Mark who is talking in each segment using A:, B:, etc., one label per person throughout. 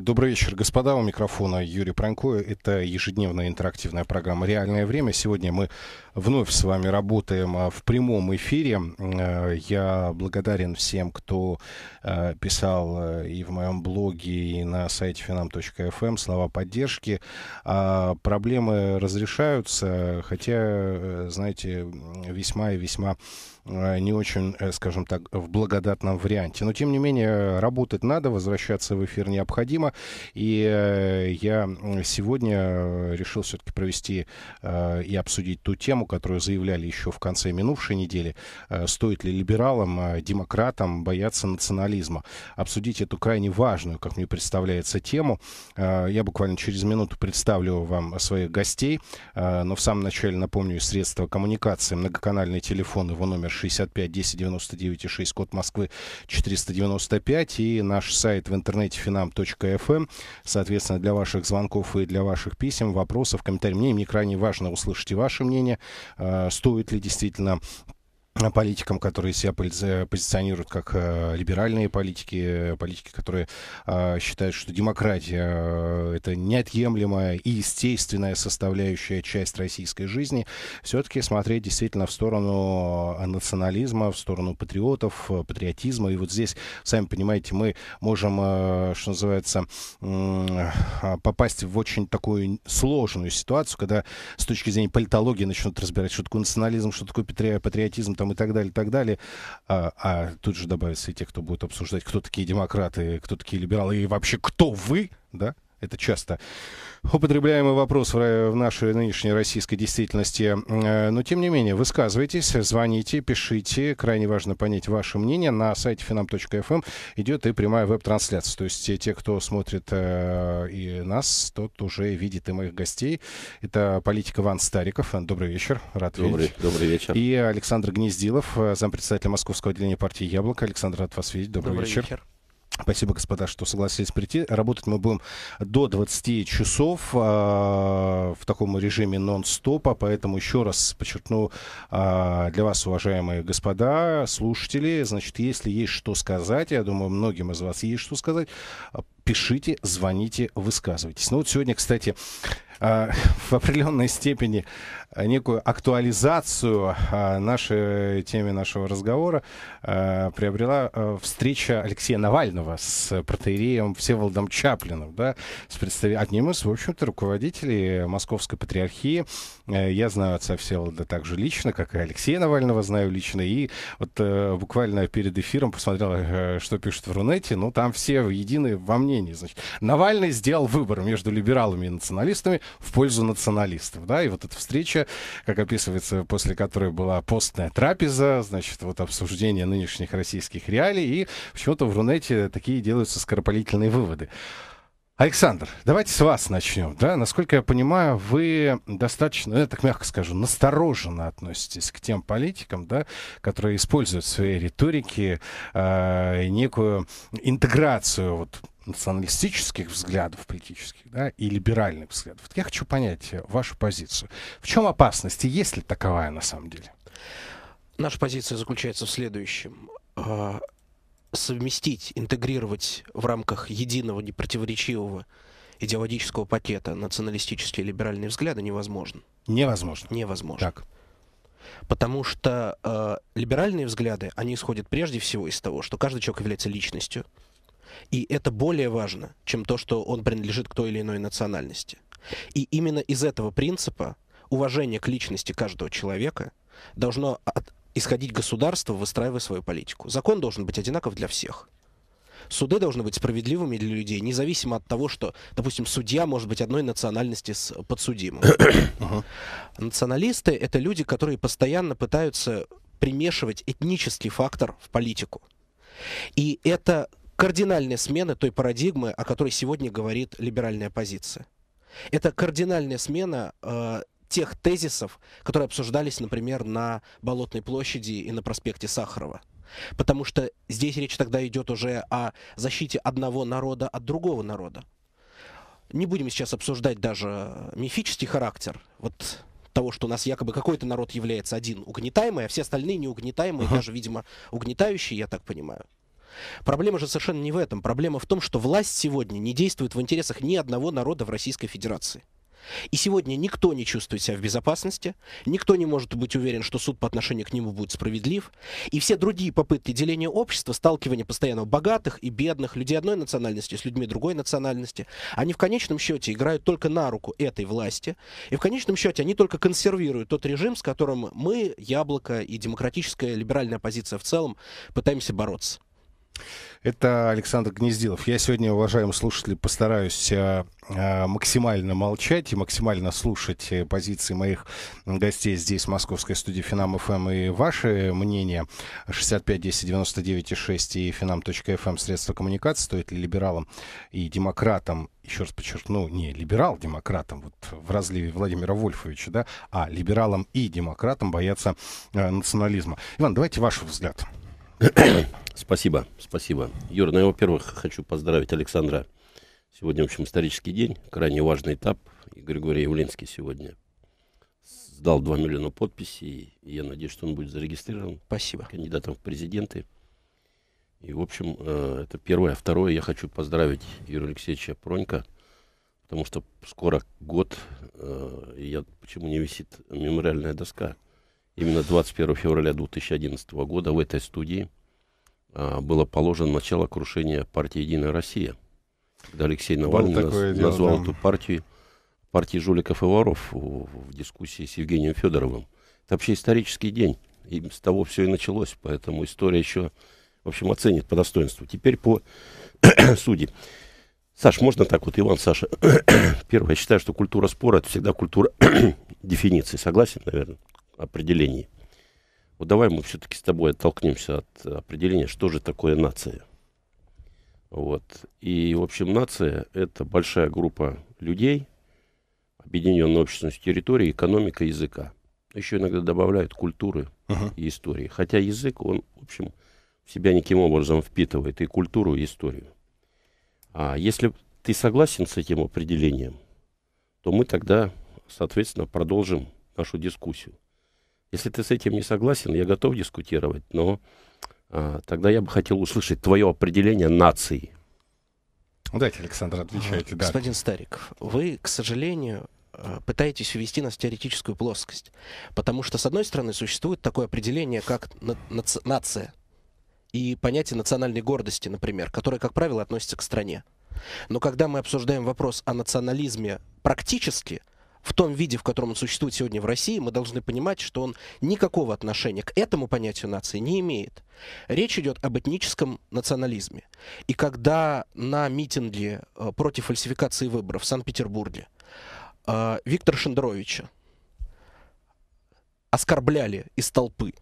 A: Добрый вечер, господа. У микрофона Юрий Пронько. Это ежедневная интерактивная программа «Реальное время». Сегодня мы вновь с вами работаем а, в прямом эфире. Э, я благодарен всем, кто э, писал э, и в моем блоге, и на сайте finam.fm эм. слова поддержки. А, проблемы разрешаются, хотя, знаете, весьма и весьма Э, не очень, э, скажем так, в благодатном варианте. Но, тем не менее, работать надо, возвращаться в эфир необходимо. И э, я сегодня решил все-таки провести и обсудить ту тему, которую заявляли еще в конце минувшей недели. Стоит ли либералам, демократам бояться национализма? Обсудить эту крайне важную, как мне представляется, тему. Я буквально через минуту представлю вам своих гостей, но в самом начале напомню средства коммуникации, многоканальные телефоны, его номер 65 10 99 6, код Москвы 495 и наш сайт в интернете finam.fm. Эм. Соответственно, для ваших звонков и для ваших писем, вопросов, комментариев, мне, мне крайне важно услышать и ваше мнение, э, стоит ли действительно политикам, которые себя позиционируют как э, либеральные политики, политики, которые э, считают, что демократия э, — это неотъемлемая и естественная составляющая часть российской жизни, все-таки смотреть действительно в сторону национализма, в сторону патриотов, патриотизма. И вот здесь, сами понимаете, мы можем, что называется, попасть в очень такую сложную ситуацию, когда с точки зрения политологии начнут разбирать, что такое национализм, что такое патриотизм, там там и так далее, и так далее. А, а тут же добавятся и те, кто будет обсуждать, кто такие демократы, кто такие либералы, и вообще кто вы, да, это часто употребляемый вопрос в нашей нынешней российской действительности. Э, но, тем не менее, высказывайтесь, звоните, пишите. Крайне важно понять ваше мнение. На сайте finam.fm эм идет и прямая веб-трансляция. То есть э, те, кто смотрит э, и нас, тот уже видит и моих гостей. Это политик Иван Стариков. Добрый вечер. Рад добрый, видеть. Добрый вечер. И Александр Гнездилов, зампредседателя Московского отделения партии «Яблоко». Александр, рад вас видеть. Добрый, добрый вечер. вечер. Спасибо, господа, что согласились прийти. Работать мы будем до 20 часов э, в таком режиме нон-стопа, поэтому еще раз подчеркну э, для вас, уважаемые господа, слушатели, значит, если есть что сказать, я думаю, многим из вас есть что сказать, пишите, звоните, высказывайтесь. Ну вот сегодня, кстати, а, в определенной степени Э, некую актуализацию э, нашей теме нашего разговора э, приобрела встреча Алексея Навального с протеереем Всеволодом Чаплиным, да, с представителем, одним из, в общем-то, руководителей Московской Патриархии. Я знаю отца Всеволода также лично, как и Алексея Навального знаю лично, и вот буквально перед эфиром посмотрел, что пишут в Рунете, ну, там все едины во мнении, значит. Навальный сделал выбор между либералами и националистами в пользу националистов, да, и вот эта встреча встреча, как описывается, после которой была постная трапеза, значит, вот обсуждение нынешних российских реалий, и почему-то в Рунете такие делаются скоропалительные выводы. Александр, давайте с вас начнем. Да? Насколько я понимаю, вы достаточно, ну, я так мягко скажу, настороженно относитесь к тем политикам, да, которые используют в своей риторике э, некую интеграцию вот, националистических взглядов политических да, и либеральных взглядов. я хочу понять вашу позицию. В чем опасность и есть ли таковая на самом деле? Наша позиция заключается в следующем.
B: А, совместить, интегрировать в рамках единого непротиворечивого идеологического пакета националистические и либеральные взгляды невозможно.
A: Невозможно.
B: Невозможно. Так. Потому что э, либеральные взгляды, они исходят прежде всего из того, что каждый человек является личностью, и это более важно, чем то, что он принадлежит к той или иной национальности. И именно из этого принципа уважение к личности каждого человека должно исходить государство, выстраивая свою политику. Закон должен быть одинаков для всех. Суды должны быть справедливыми для людей, независимо от того, что, допустим, судья может быть одной национальности с подсудимым. Националисты — это люди, которые постоянно пытаются примешивать этнический фактор в политику. И это кардинальная смена той парадигмы, о которой сегодня говорит либеральная оппозиция. Это кардинальная смена э, тех тезисов, которые обсуждались, например, на Болотной площади и на проспекте Сахарова. Потому что здесь речь тогда идет уже о защите одного народа от другого народа. Не будем сейчас обсуждать даже мифический характер. Вот того, что у нас якобы какой-то народ является один угнетаемый, а все остальные неугнетаемые, uh-huh. даже, видимо, угнетающие, я так понимаю. Проблема же совершенно не в этом. Проблема в том, что власть сегодня не действует в интересах ни одного народа в Российской Федерации. И сегодня никто не чувствует себя в безопасности, никто не может быть уверен, что суд по отношению к нему будет справедлив, и все другие попытки деления общества, сталкивания постоянно богатых и бедных, людей одной национальности с людьми другой национальности, они в конечном счете играют только на руку этой власти, и в конечном счете они только консервируют тот режим, с которым мы, Яблоко и демократическая либеральная оппозиция в целом
A: пытаемся бороться. Это Александр Гнездилов. Я сегодня, уважаемые слушатели, постараюсь э, э, максимально молчать и максимально слушать э, позиции моих гостей здесь, в московской студии Финам ФМ и ваши мнения. 65 10 99 6 и финам.фм эм» средства коммуникации. Стоит ли либералам и демократам еще раз подчеркну, ну, не либерал-демократам, вот в разливе Владимира Вольфовича, да, а либералам и демократам боятся э, национализма. Иван, давайте ваш взгляд.
C: Спасибо, спасибо. Юра, ну я, во-первых, хочу поздравить Александра. Сегодня, в общем, исторический день, крайне важный этап. И Григорий Явлинский сегодня сдал 2 миллиона подписей. И я надеюсь, что он будет зарегистрирован. Спасибо. Кандидатом в президенты. И, в общем, э, это первое. А второе, я хочу поздравить Юрия Алексеевича Пронька, потому что скоро год, э, и я, почему не висит мемориальная доска Именно 21 февраля 2011 года в этой студии а, было положено начало крушения партии «Единая Россия», когда Алексей Навальный наз, дело, назвал да. эту партию партией жуликов и воров в, в дискуссии с Евгением Федоровым. Это вообще исторический день, и с того все и началось, поэтому история еще, в общем, оценит по достоинству. Теперь по суде. Саш, можно так вот, Иван, Саша? Первое, я считаю, что культура спора – это всегда культура дефиниции. Согласен, наверное? определений. Вот давай мы все-таки с тобой оттолкнемся от определения, что же такое нация. Вот. И, в общем, нация — это большая группа людей, объединенная общественностью территорией, экономика, языка. Еще иногда добавляют культуры uh-huh. и истории. Хотя язык, он, в общем, в себя никаким образом впитывает и культуру, и историю. А если ты согласен с этим определением, то мы тогда, соответственно, продолжим нашу дискуссию. Если ты с этим не согласен, я готов дискутировать, но а, тогда я бы хотел услышать твое определение нации.
A: Ну, Дайте, Александр,
B: отвечайте. А, да. Господин Старик, вы, к сожалению, э, пытаетесь увести нас в теоретическую плоскость. Потому что, с одной стороны, существует такое определение, как на- наци- нация и понятие национальной гордости, например, которое, как правило, относится к стране. Но когда мы обсуждаем вопрос о национализме практически – в том виде, в котором он существует сегодня в России, мы должны понимать, что он никакого отношения к этому понятию нации не имеет. Речь идет об этническом национализме. И когда на митинге э, против фальсификации выборов в Санкт-Петербурге э, Виктора Шендеровича оскорбляли из толпы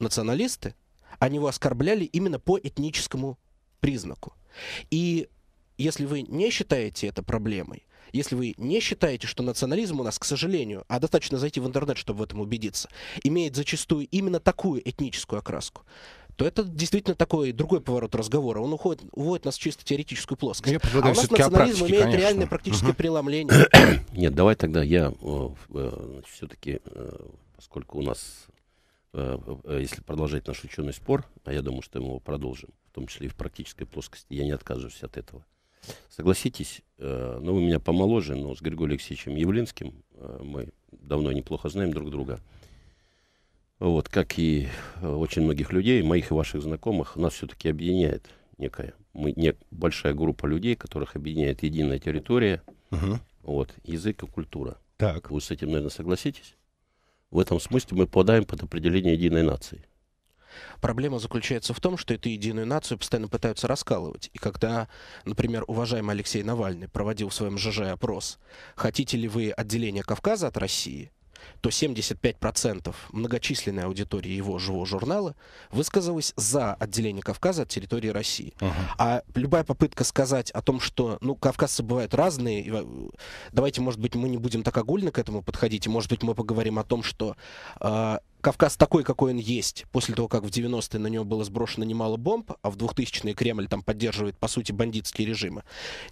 B: националисты, они его оскорбляли именно по этническому признаку. И если вы не считаете это проблемой, если вы не считаете, что национализм у нас, к сожалению, а достаточно зайти в интернет, чтобы в этом убедиться, имеет зачастую именно такую этническую окраску, то это действительно такой другой поворот разговора. Он уходит, уводит нас в чисто теоретическую плоскость. Я а у нас национализм имеет конечно. реальное практическое угу. преломление.
C: Нет, давай тогда я э, э, все-таки, э, поскольку у нас, если продолжать наш ученый спор, а я думаю, что мы его продолжим, в том числе и в практической плоскости, я не отказываюсь от этого. Согласитесь, э, ну, вы меня помоложе, но с Григорием Алексеевичем Явлинским э, мы давно неплохо знаем друг друга. Вот, как и э, очень многих людей, моих и ваших знакомых, нас все-таки объединяет некая, мы, не, большая группа людей, которых объединяет единая территория, угу. вот, язык и культура. Так. Вы с этим, наверное, согласитесь? В этом смысле мы попадаем под определение единой нации.
B: Проблема заключается в том, что эту единую нацию постоянно пытаются раскалывать. И когда, например, уважаемый Алексей Навальный проводил в своем ЖЖ опрос «Хотите ли вы отделение Кавказа от России?», то 75% многочисленной аудитории его живого журнала высказалось за отделение Кавказа от территории России. Uh-huh. А любая попытка сказать о том, что ну, кавказцы бывают разные, э, давайте, может быть, мы не будем так огульно к этому подходить, и, может быть, мы поговорим о том, что э, Кавказ такой, какой он есть, после того, как в 90-е на него было сброшено немало бомб, а в 2000-е Кремль там поддерживает, по сути, бандитские режимы.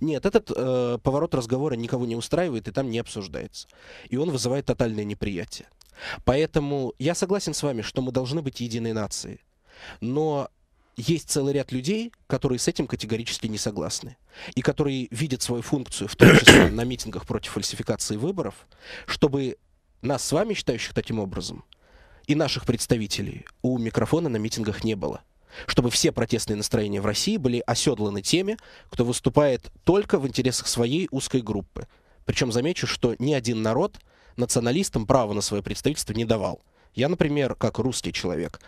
B: Нет, этот э, поворот разговора никого не устраивает и там не обсуждается. И он вызывает тотальное неприятие. Поэтому я согласен с вами, что мы должны быть единой нацией. Но есть целый ряд людей, которые с этим категорически не согласны. И которые видят свою функцию, в том числе на митингах против фальсификации выборов, чтобы нас с вами, считающих таким образом, и наших представителей у микрофона на митингах не было. Чтобы все протестные настроения в России были оседланы теми, кто выступает только в интересах своей узкой группы. Причем замечу, что ни один народ националистам право на свое представительство не давал. Я, например, как русский человек,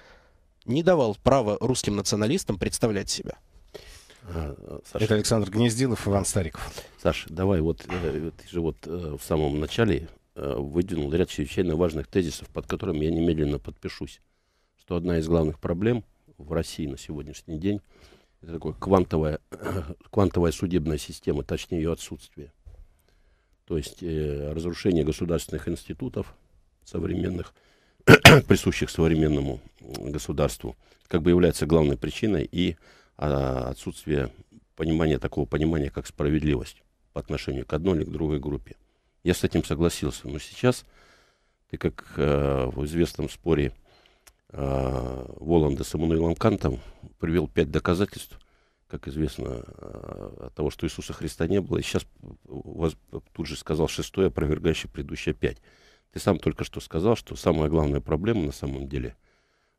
B: не давал право русским националистам представлять себя.
C: А, э, Саша. Это Александр Гнездилов, Иван Стариков. Саша, давай, вот э, ты же вот э, в самом начале Э, выдвинул ряд чрезвычайно важных тезисов, под которыми я немедленно подпишусь, что одна из главных проблем в России на сегодняшний день это такое квантовая, квантовая судебная система, точнее ее отсутствие. То есть э, разрушение государственных институтов современных, присущих современному государству, как бы является главной причиной и а, отсутствие понимания такого понимания, как справедливость по отношению к одной или к другой группе. Я с этим согласился. Но сейчас ты как э, в известном споре э, Воланда с Эммануилом Кантом привел пять доказательств, как известно, э, от того, что Иисуса Христа не было. И сейчас у вас тут же сказал шестое, опровергающее предыдущее пять. Ты сам только что сказал, что самая главная проблема на самом деле,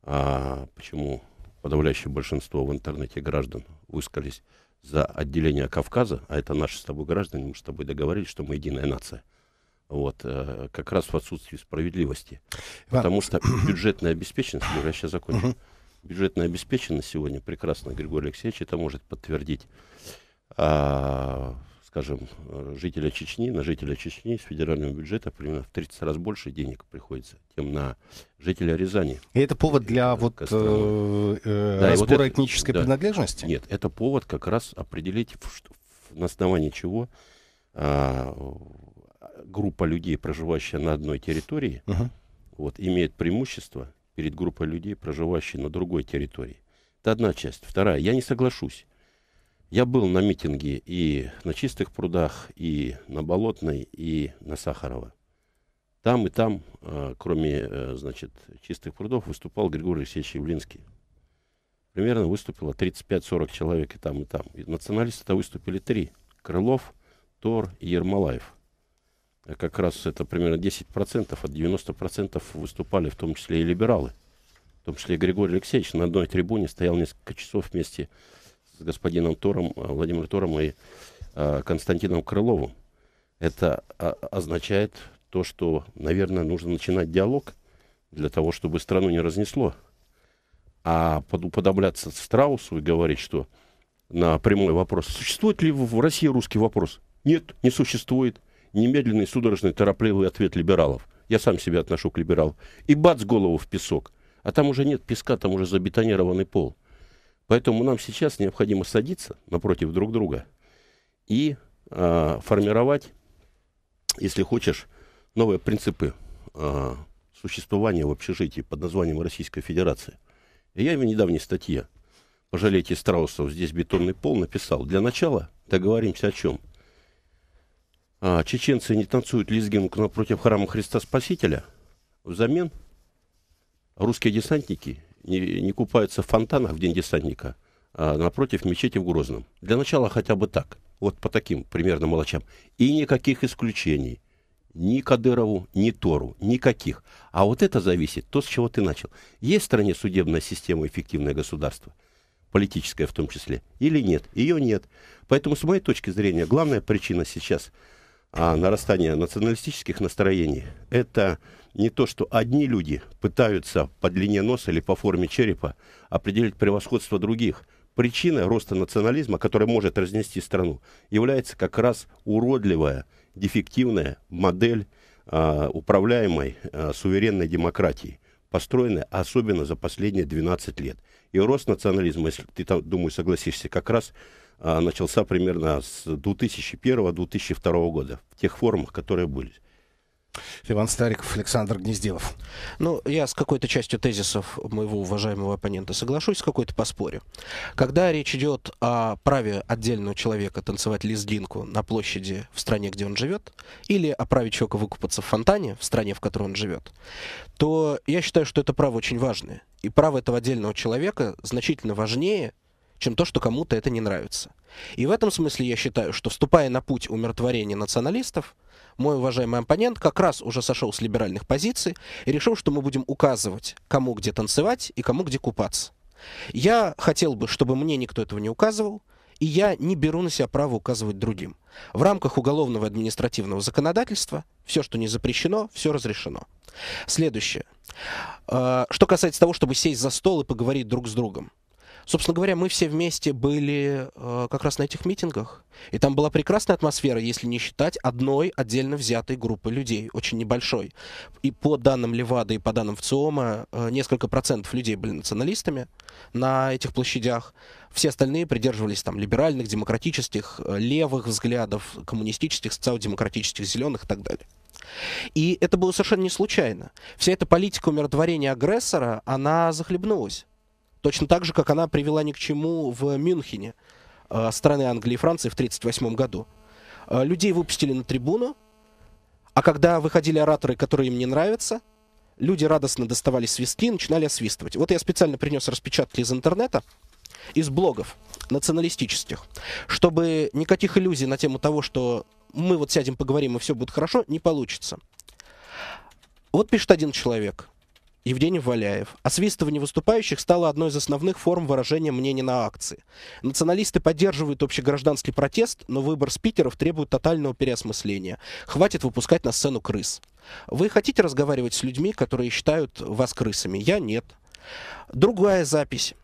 C: а почему подавляющее большинство в интернете граждан высказались за отделение Кавказа, а это наши с тобой граждане, мы с тобой договорились, что мы единая нация – вот, э, как раз в отсутствии справедливости. Иван. Потому что бюджетная обеспеченность, я сейчас закончу, угу. бюджетная обеспеченность сегодня прекрасно, Григорий Алексеевич это может подтвердить, а, скажем, жителя Чечни, на жителя Чечни с федерального бюджета примерно в 30 раз больше денег приходится, чем на жителя Рязани.
A: И это повод для э, вот, э, э, да, разбора вот это, этнической да.
C: принадлежности? Нет, это повод как раз определить, в, на основании чего а, группа людей, проживающая на одной территории, uh-huh. вот, имеет преимущество перед группой людей, проживающей на другой территории. Это одна часть. Вторая. Я не соглашусь. Я был на митинге и на Чистых прудах, и на Болотной, и на Сахарова. Там и там, а, кроме э, значит, Чистых прудов, выступал Григорий Алексеевич Явлинский. Примерно выступило 35-40 человек и там, и там. И националисты-то выступили три. Крылов, Тор и Ермолаев как раз это примерно 10%, от 90% выступали в том числе и либералы. В том числе и Григорий Алексеевич на одной трибуне стоял несколько часов вместе с господином Тором, э, Владимиром Тором и э, Константином Крыловым. Это а, означает то, что, наверное, нужно начинать диалог для того, чтобы страну не разнесло. А под, подобляться Страусу и говорить, что на прямой вопрос, существует ли в России русский вопрос? Нет, не существует немедленный судорожный торопливый ответ либералов. Я сам себя отношу к либералам. И бац голову в песок. А там уже нет песка, там уже забетонированный пол. Поэтому нам сейчас необходимо садиться напротив друг друга и э, формировать, если хочешь, новые принципы э, существования в общежитии под названием Российской Федерации. И я в недавней статье «Пожалейте страусов, здесь бетонный пол» написал. Для начала договоримся о чем – а, чеченцы не танцуют лезгинку напротив храма Христа Спасителя, взамен русские десантники не, не купаются в фонтанах в день десантника а напротив мечети в Грозном. Для начала хотя бы так, вот по таким примерно молочам. И никаких исключений. Ни Кадырову, ни Тору, никаких. А вот это зависит, то, с чего ты начал. Есть в стране судебная система эффективное государство? политическое в том числе, или нет. Ее нет. Поэтому, с моей точки зрения, главная причина сейчас – а, нарастание националистических настроений, это не то, что одни люди пытаются по длине носа или по форме черепа определить превосходство других. Причина роста национализма, который может разнести страну, является как раз уродливая, дефективная модель а, управляемой а, суверенной демократии, построенная особенно за последние 12 лет. И рост национализма, если ты, думаю, согласишься, как раз а, начался примерно с 2001-2002 года, в тех форумах, которые были.
A: Иван Стариков, Александр Гнездилов.
B: Ну, я с какой-то частью тезисов моего уважаемого оппонента соглашусь, с какой-то поспорю. Когда речь идет о праве отдельного человека танцевать лезгинку на площади в стране, где он живет, или о праве человека выкупаться в фонтане в стране, в которой он живет, то я считаю, что это право очень важное. И право этого отдельного человека значительно важнее, чем то, что кому-то это не нравится. И в этом смысле я считаю, что вступая на путь умиротворения националистов, мой уважаемый оппонент как раз уже сошел с либеральных позиций и решил, что мы будем указывать, кому где танцевать и кому где купаться. Я хотел бы, чтобы мне никто этого не указывал, и я не беру на себя право указывать другим. В рамках уголовного административного законодательства все, что не запрещено, все разрешено. Следующее. А, что касается того, чтобы сесть за стол и поговорить друг с другом. Собственно говоря, мы все вместе были э, как раз на этих митингах. И там была прекрасная атмосфера, если не считать одной отдельно взятой группы людей, очень небольшой. И по данным Левады и по данным ВЦИОМа, э, несколько процентов людей были националистами на этих площадях. Все остальные придерживались там либеральных, демократических, э, левых взглядов, коммунистических, социал-демократических, зеленых и так далее. И это было совершенно не случайно. Вся эта политика умиротворения агрессора, она захлебнулась. Точно так же, как она привела ни к чему в Мюнхене э, страны Англии и Франции в 1938 году. Э, людей выпустили на трибуну, а когда выходили ораторы, которые им не нравятся, люди радостно доставали свистки и начинали освистывать. Вот я специально принес распечатки из интернета, из блогов националистических, чтобы никаких иллюзий на тему того, что мы вот сядем, поговорим, и все будет хорошо, не получится. Вот пишет один человек. Евгений Валяев. Освистывание а выступающих стало одной из основных форм выражения мнения на акции. Националисты поддерживают общегражданский протест, но выбор спикеров требует тотального переосмысления. Хватит выпускать на сцену крыс. Вы хотите разговаривать с людьми, которые считают вас крысами? Я нет. Другая запись.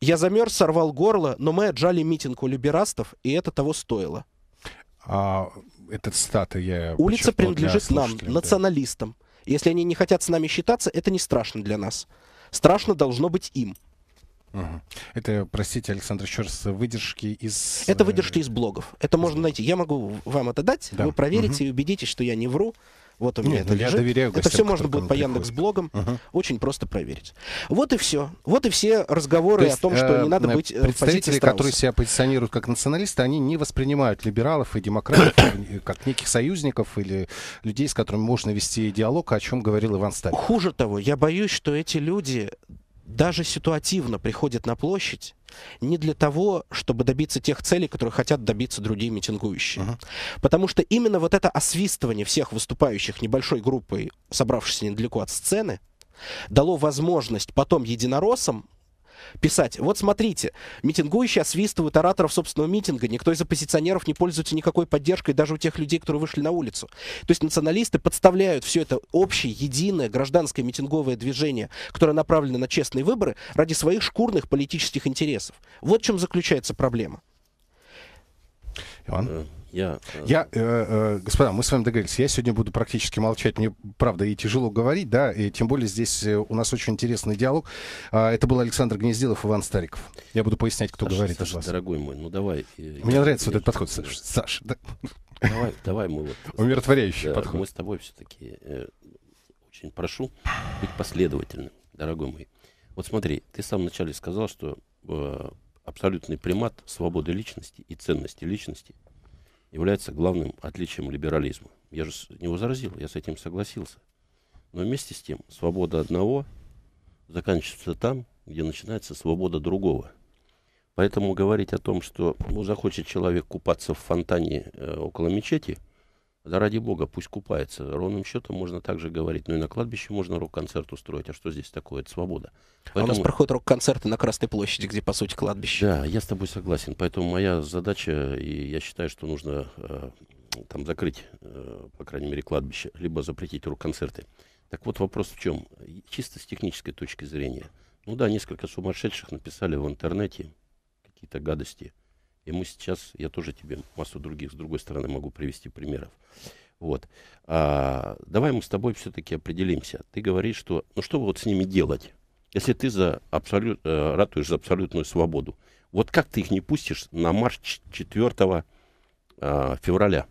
B: Я замерз, сорвал горло, но мы отжали митинг у либерастов, и это того стоило.
A: А, этот стата я... Улица принадлежит нам,
B: националистам. Да если они не хотят с нами считаться, это не страшно для нас. Страшно должно быть им. Угу. Это, простите, Александр, еще раз выдержки из... Это э, выдержки из блогов. Это можно найти. Я могу вам это дать, да. вы проверите угу. и убедитесь, что я не вру. Вот у меня Нет, это ну, лежит. Доверяю гостям, это все можно будет по Яндекс блогам, угу. очень просто проверить. Вот и все. Вот и все разговоры есть, о том, что э, не надо э, быть э, представители, которые
A: себя позиционируют как националисты, они не воспринимают либералов и демократов как неких союзников или людей, с которыми можно вести диалог, о чем говорил Иван Сталин. Хуже того, я боюсь, что эти люди даже ситуативно приходит
B: на площадь не для того, чтобы добиться тех целей, которые хотят добиться другие митингующие. Uh-huh. Потому что именно вот это освистывание всех выступающих небольшой группой, собравшейся недалеко от сцены, дало возможность потом единороссам, писать. Вот смотрите, митингующие освистывают ораторов собственного митинга, никто из оппозиционеров не пользуется никакой поддержкой даже у тех людей, которые вышли на улицу. То есть националисты подставляют все это общее, единое гражданское митинговое движение, которое направлено на честные выборы, ради своих шкурных
A: политических интересов. Вот в чем заключается проблема.
C: Иван? Э, я,
A: я э, э, э, господа, мы с вами договорились. Я сегодня буду практически молчать. Мне, правда, и тяжело говорить, да, и тем более здесь э, у нас очень интересный диалог. А, это был Александр Гнездилов, Иван Стариков. Я буду пояснять, кто Саша, говорит Саша, вас. дорогой
C: мой, ну давай. Э, Мне я, нравится я, вот
A: этот подход, Саша. Саша да.
C: давай, давай мы вот... Умиротворяющий да, подход. Мы с тобой все-таки э, очень прошу быть последовательным, дорогой мой. Вот смотри, ты в самом начале сказал, что э, абсолютный примат свободы личности и ценности личности – является главным отличием либерализма. Я же не возразил, я с этим согласился. Но вместе с тем, свобода одного заканчивается там, где начинается свобода другого. Поэтому говорить о том, что ну, захочет человек купаться в фонтане э, около мечети – да ради бога, пусть купается. Ровным счетом можно также говорить. Ну и на кладбище можно рок-концерт устроить. А что здесь такое? Это свобода. Поэтому... А у нас проходят рок-концерты на Красной площади, где, по сути, кладбище. Да, я с тобой согласен. Поэтому моя задача, и я считаю, что нужно э, там закрыть, э, по крайней мере, кладбище, либо запретить рок-концерты. Так вот, вопрос в чем? Чисто с технической точки зрения. Ну да, несколько сумасшедших написали в интернете какие-то гадости – и мы сейчас, я тоже тебе массу других с другой стороны могу привести примеров. Вот. А, давай мы с тобой все-таки определимся. Ты говоришь, что, ну что вот с ними делать, если ты за абсолют, э, ратуешь за абсолютную свободу? Вот как ты их не пустишь на марш 4 э, а, февраля?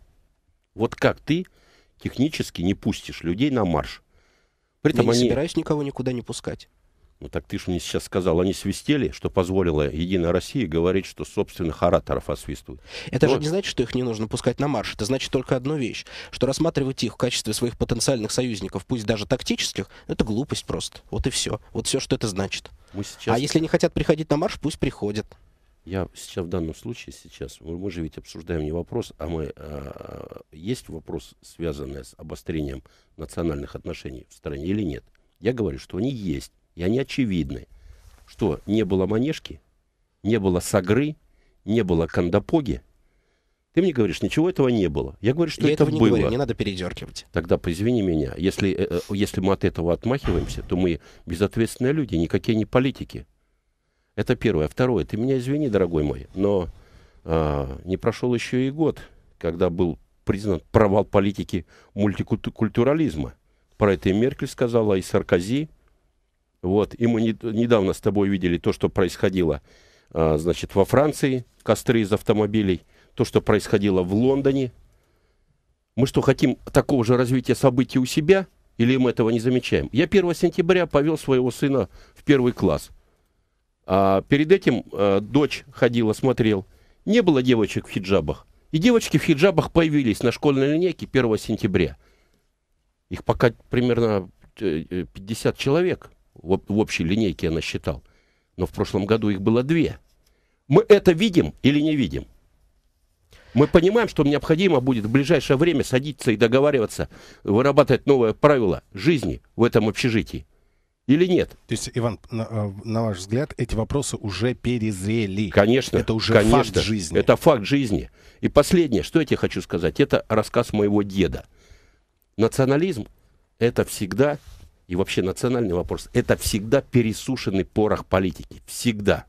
C: Вот как ты технически не пустишь людей на марш? При этом Я не они... собираюсь
B: никого никуда не пускать.
C: Ну так ты же мне сейчас сказал, они свистели, что позволило Единой России говорить, что собственных ораторов освистывают.
B: Это Но... же не значит, что их не нужно пускать на марш. Это значит только одну вещь, что рассматривать их в качестве своих потенциальных союзников, пусть даже тактических, это глупость просто. Вот и все. Вот все, что это значит. Мы сейчас... А если не хотят приходить на
C: марш, пусть приходят. Я сейчас в данном случае сейчас, мы, мы же ведь обсуждаем не вопрос, а мы а, а есть вопрос, связанный с обострением национальных отношений в стране или нет. Я говорю, что они есть. И они очевидны. Что не было манежки, не было сагры, не было кандапоги. Ты мне говоришь, ничего этого не было. Я говорю, что Я это этого не было. Говорю, не надо
B: передергивать.
C: Тогда извини меня. Если, э, э, если мы от этого отмахиваемся, то мы безответственные люди, никакие не политики. Это первое. А второе. Ты меня извини, дорогой мой, но а, не прошел еще и год, когда был признан провал политики мультикультурализма. Про это и Меркель сказала, и Саркози. Вот, и мы не, недавно с тобой видели то, что происходило, а, значит, во Франции, костры из автомобилей, то, что происходило в Лондоне. Мы что, хотим такого же развития событий у себя, или мы этого не замечаем? Я 1 сентября повел своего сына в первый класс. А перед этим а, дочь ходила, смотрел. Не было девочек в хиджабах. И девочки в хиджабах появились на школьной линейке 1 сентября. Их пока примерно 50 э, э, человек в, общей линейке я насчитал, но в прошлом году их было две. Мы это видим или не видим? Мы понимаем, что необходимо будет в ближайшее время садиться и договариваться, вырабатывать новое правило жизни в этом общежитии. Или нет? То есть, Иван, на, э, на ваш взгляд, эти вопросы уже перезрели. Конечно. Это уже конечно, факт жизни. Это факт жизни. И последнее, что я тебе хочу сказать, это рассказ моего деда. Национализм – это всегда и вообще национальный вопрос, это всегда пересушенный порох политики. Всегда.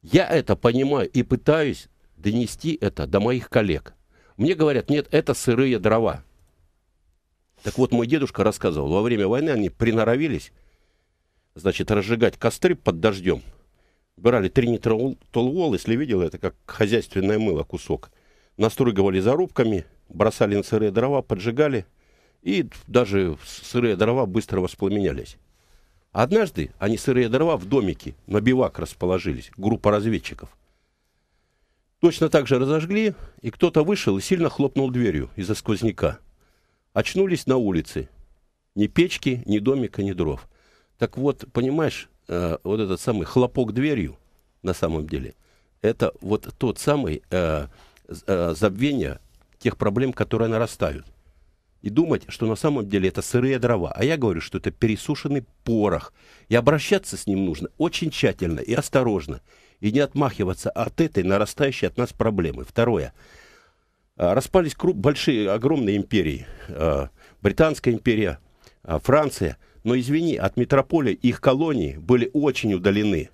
C: Я это понимаю и пытаюсь донести это до моих коллег. Мне говорят, нет, это сырые дрова. Так вот, мой дедушка рассказывал, во время войны они приноровились, значит, разжигать костры под дождем. Брали три нитролуол, если видел, это как хозяйственное мыло кусок. Настругивали зарубками, бросали на сырые дрова, поджигали – и даже сырые дрова быстро воспламенялись. Однажды они сырые дрова в домике на бивак расположились, группа разведчиков. Точно так же разожгли, и кто-то вышел и сильно хлопнул дверью из-за сквозняка. Очнулись на улице. Ни печки, ни домика, ни дров. Так вот, понимаешь, э, вот этот самый хлопок дверью, на самом деле, это вот тот самый э, э, забвение тех проблем, которые нарастают и думать, что на самом деле это сырые дрова. А я говорю, что это пересушенный порох. И обращаться с ним нужно очень тщательно и осторожно. И не отмахиваться от этой нарастающей от нас проблемы. Второе. А, распались круп, большие, огромные империи. А, Британская империя, а, Франция. Но, извини, от метрополии их колонии были очень удалены.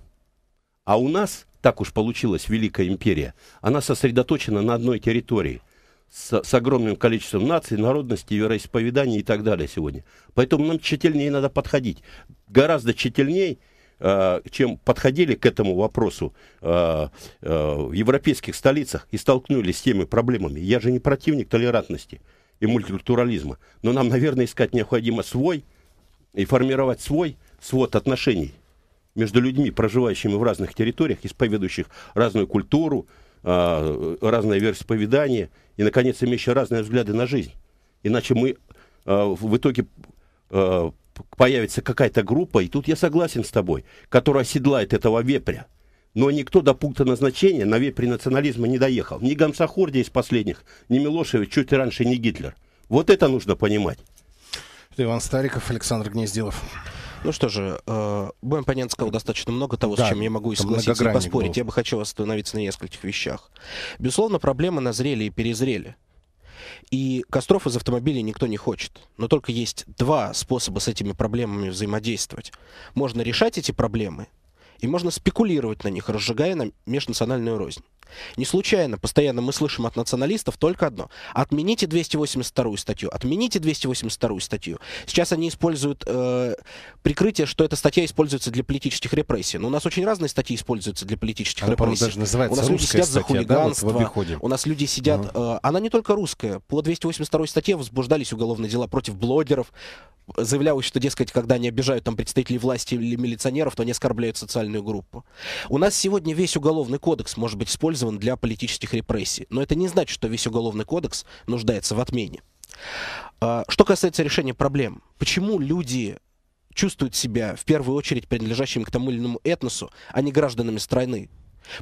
C: А у нас, так уж получилось, Великая империя, она сосредоточена на одной территории – с, с огромным количеством наций, народностей, вероисповеданий и так далее сегодня. Поэтому нам тщательнее надо подходить. Гораздо тщательнее, э, чем подходили к этому вопросу э, э, в европейских столицах и столкнулись с теми проблемами. Я же не противник толерантности и мультикультурализма, но нам, наверное, искать необходимо свой и формировать свой свод отношений между людьми, проживающими в разных территориях, исповедующих разную культуру, а, разные версии вероисповедание, и, наконец, имеющие разные взгляды на жизнь. Иначе мы а, в итоге а, появится какая-то группа, и тут я согласен с тобой, которая оседлает этого вепря. Но никто до пункта назначения на вепре национализма не доехал. Ни Гамсахорди из последних, ни Милошевич, чуть раньше, ни Гитлер. Вот это нужно понимать.
A: Иван Стариков,
B: Александр Гнездилов. Ну что же, э, мой оппонент достаточно много того, да, с чем я могу и согласиться и поспорить. Был. Я бы хотел остановиться на нескольких вещах. Безусловно, проблемы назрели и перезрели. И костров из автомобилей никто не хочет. Но только есть два способа с этими проблемами взаимодействовать. Можно решать эти проблемы, и можно спекулировать на них, разжигая межнациональную рознь. Не случайно постоянно мы слышим от националистов только одно. Отмените 282 статью, отмените 282 статью. Сейчас они используют э, прикрытие, что эта статья используется для политических репрессий. Но у нас очень разные статьи используются для политических она, репрессий. Даже называется у нас люди сидят статья, за хулиганство, да, вот у нас люди сидят... Ну. э, она не только русская. По 282 статье возбуждались уголовные дела против блогеров, заявлялось, что, дескать, когда они обижают там представителей власти или милиционеров, то они оскорбляют социальную группу. У нас сегодня весь уголовный кодекс может быть использован использован для политических репрессий. Но это не значит, что весь уголовный кодекс нуждается в отмене. А, что касается решения проблем, почему люди чувствуют себя в первую очередь принадлежащими к тому или иному этносу, а не гражданами страны,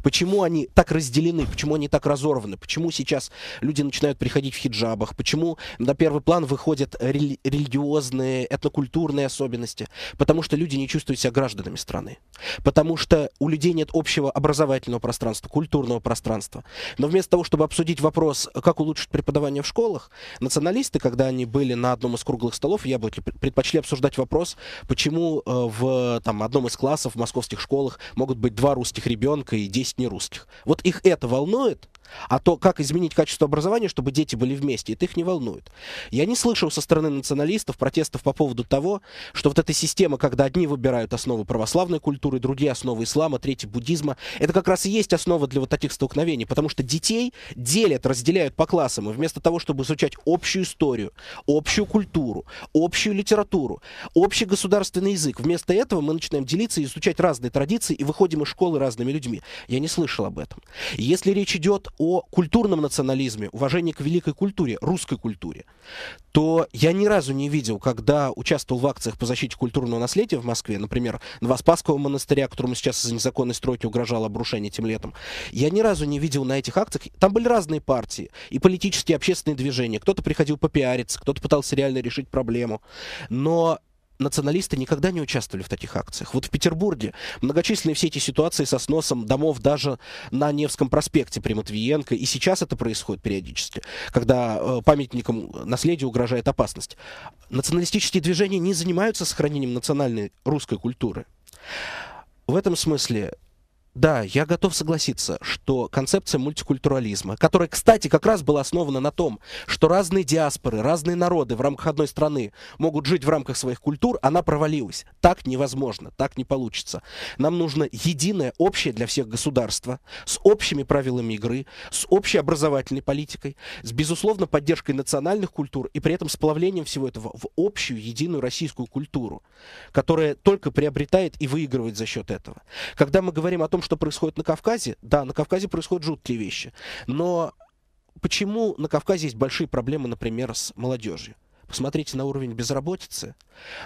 B: Почему они так разделены, почему они так разорваны, почему сейчас люди начинают приходить в хиджабах, почему на первый план выходят рели- религиозные, этнокультурные особенности, потому что люди не чувствуют себя гражданами страны, потому что у людей нет общего образовательного пространства, культурного пространства. Но вместо того, чтобы обсудить вопрос, как улучшить преподавание в школах, националисты, когда они были на одном из круглых столов, я бы предпочли обсуждать вопрос, почему э, в там, одном из классов в московских школах могут быть два русских ребенка и 10 нерусских. Вот их это волнует, а то, как изменить качество образования, чтобы дети были вместе, это их не волнует. Я не слышал со стороны националистов протестов по поводу того, что вот эта система, когда одни выбирают основы православной культуры, другие основы ислама, третьи буддизма, это как раз и есть основа для вот таких столкновений, потому что детей делят, разделяют по классам, и вместо того, чтобы изучать общую историю, общую культуру, общую литературу, общий государственный язык, вместо этого мы начинаем делиться и изучать разные традиции и выходим из школы разными людьми. Я не слышал об этом. Если речь идет о культурном национализме, уважении к великой культуре, русской культуре, то я ни разу не видел, когда участвовал в акциях по защите культурного наследия в Москве, например, Новоспасского монастыря, которому сейчас из-за незаконной стройки угрожало обрушение тем летом, я ни разу не видел на этих акциях, там были разные партии, и политические, и общественные движения, кто-то приходил попиариться, кто-то пытался реально решить проблему, но националисты никогда не участвовали в таких акциях. Вот в Петербурге многочисленные все эти ситуации со сносом домов даже на Невском проспекте при Матвиенко, и сейчас это происходит периодически, когда э, памятникам наследия угрожает опасность. Националистические движения не занимаются сохранением национальной русской культуры. В этом смысле да, я готов согласиться, что концепция мультикультурализма, которая, кстати, как раз была основана на том, что разные диаспоры, разные народы в рамках одной страны могут жить в рамках своих культур, она провалилась. Так невозможно, так не получится. Нам нужно единое, общее для всех государства с общими правилами игры, с общей образовательной политикой, с, безусловно, поддержкой национальных культур и при этом с плавлением всего этого в общую, единую российскую культуру, которая только приобретает и выигрывает за счет этого. Когда мы говорим о том, что происходит на Кавказе, да, на Кавказе происходят жуткие вещи, но почему на Кавказе есть большие проблемы, например, с молодежью? Посмотрите на уровень безработицы,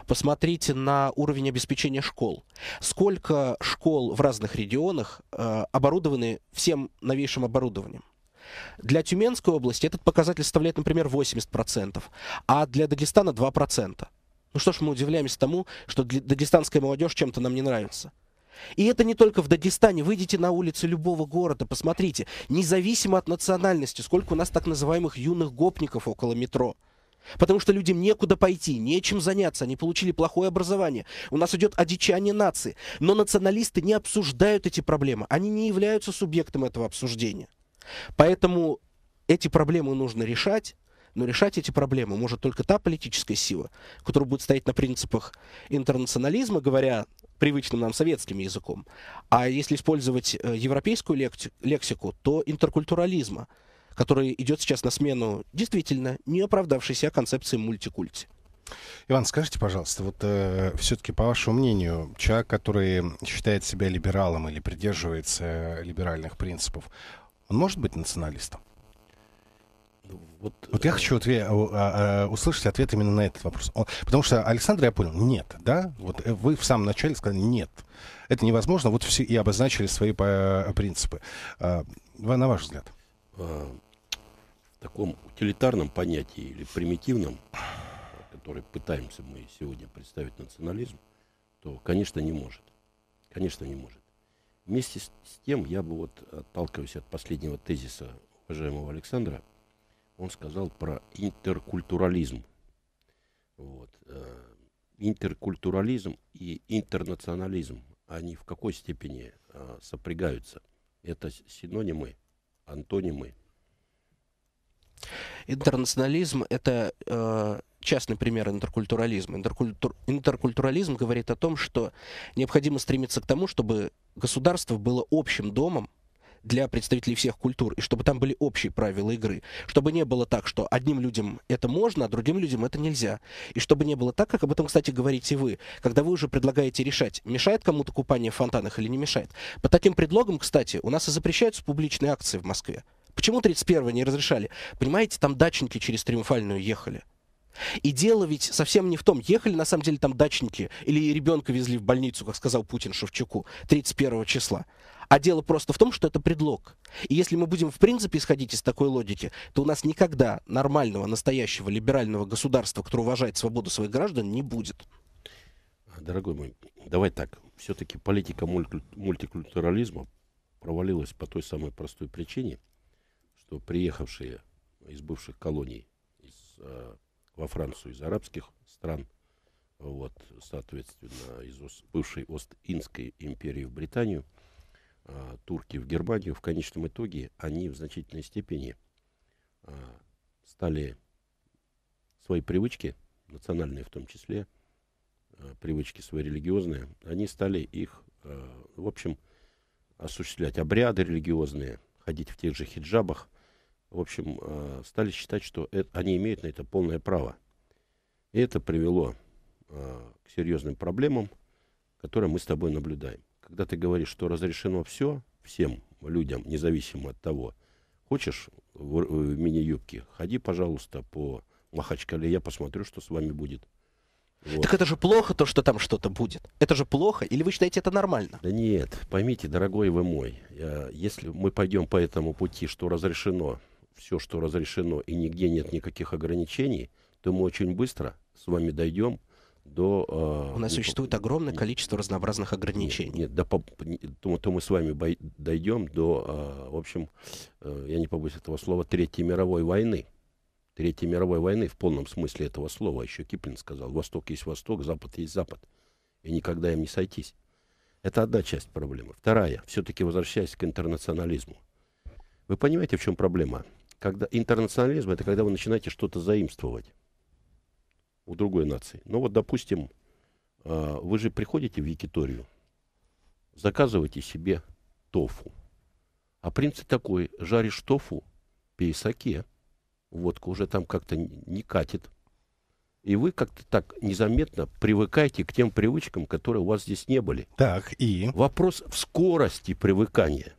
B: посмотрите на уровень обеспечения школ. Сколько школ в разных регионах э, оборудованы всем новейшим оборудованием? Для Тюменской области этот показатель составляет, например, 80%, а для Дагестана 2%. Ну что ж, мы удивляемся тому, что дагестанская молодежь чем-то нам не нравится. И это не только в Дагестане. Выйдите на улицы любого города, посмотрите. Независимо от национальности, сколько у нас так называемых юных гопников около метро. Потому что людям некуда пойти, нечем заняться, они получили плохое образование. У нас идет одичание нации. Но националисты не обсуждают эти проблемы, они не являются субъектом этого обсуждения. Поэтому эти проблемы нужно решать, но решать эти проблемы может только та политическая сила, которая будет стоять на принципах интернационализма, говоря привычным нам советским языком. А если использовать э, европейскую лексику, то интеркультурализма, который идет сейчас на смену действительно не оправдавшейся концепции мультикульти.
A: Иван, скажите, пожалуйста, вот э, все-таки по вашему мнению, человек, который считает себя либералом или придерживается э, либеральных принципов, он может быть националистом? Ну, вот, вот я э, хочу отве- а, а, а, услышать ответ именно на этот вопрос. потому что, Александр, я понял, нет, да? Вот э, вы в самом начале сказали нет. Это невозможно, вот все и обозначили свои принципы. А, на ваш взгляд?
C: В таком утилитарном понятии или примитивном, который пытаемся мы сегодня представить национализм, то, конечно, не может. Конечно, не может. Вместе с тем я бы вот отталкиваюсь от последнего тезиса уважаемого Александра, он сказал про интеркультурализм. Вот. Э, интеркультурализм и интернационализм, они в какой степени э, сопрягаются? Это синонимы, антонимы?
B: Интернационализм – это э, частный пример интеркультурализма. Интеркультур, интеркультурализм говорит о том, что необходимо стремиться к тому, чтобы государство было общим домом, для представителей всех культур, и чтобы там были общие правила игры. Чтобы не было так, что одним людям это можно, а другим людям это нельзя. И чтобы не было так, как об этом, кстати, говорите вы, когда вы уже предлагаете решать, мешает кому-то купание в фонтанах или не мешает. По таким предлогам, кстати, у нас и запрещаются публичные акции в Москве. Почему 31-го не разрешали? Понимаете, там дачники через Триумфальную ехали. И дело ведь совсем не в том, ехали на самом деле там дачники или ребенка везли в больницу, как сказал Путин Шевчуку 31 числа. А дело просто в том, что это предлог. И если мы будем в принципе исходить из такой логики, то у нас никогда нормального, настоящего либерального государства, которое уважает свободу своих граждан, не будет.
C: Дорогой мой, давай так. Все-таки политика мультикультурализма провалилась по той самой простой причине, что приехавшие из бывших колоний, из э, во Францию из арабских стран, вот, соответственно, из бывшей Ост-Индской империи в Британию, а, турки в Германию, в конечном итоге они в значительной степени а, стали свои привычки, национальные в том числе, а, привычки свои религиозные, они стали их, в общем, осуществлять обряды религиозные, ходить в тех же хиджабах, в общем, э, стали считать, что это, они имеют на это полное право. И это привело э, к серьезным проблемам, которые мы с тобой наблюдаем. Когда ты говоришь, что разрешено все, всем людям, независимо от того, хочешь в, э, в мини-юбке, ходи, пожалуйста, по Махачкале, я посмотрю, что с вами будет. Вот. Так это же плохо то, что там что-то будет. Это же плохо. Или вы считаете это нормально? Да нет, поймите, дорогой вы мой, если мы пойдем по этому пути, что разрешено все, что разрешено, и нигде нет никаких ограничений, то мы очень быстро с вами дойдем до... А, У нас не, ну, существует огромное не, количество разнообразных ограничений. Нет, нет до, то, то мы с вами бой, дойдем до, а, в общем, э, я не побоюсь этого слова, Третьей мировой войны. Третьей мировой войны в полном смысле этого слова. Еще Киплинг сказал, Восток есть Восток, Запад есть Запад. И никогда им не сойтись. Это одна часть проблемы. Вторая, все-таки возвращаясь к интернационализму. Вы понимаете, в чем проблема? когда интернационализм это когда вы начинаете что-то заимствовать у другой нации. Ну вот, допустим, а, вы же приходите в Якиторию, заказываете себе тофу. А принцип такой, жаришь тофу, пей саке. Водка уже там как-то не катит. И вы как-то так незаметно привыкаете к тем привычкам, которые у вас здесь не были. Так, и? Вопрос в скорости привыкания.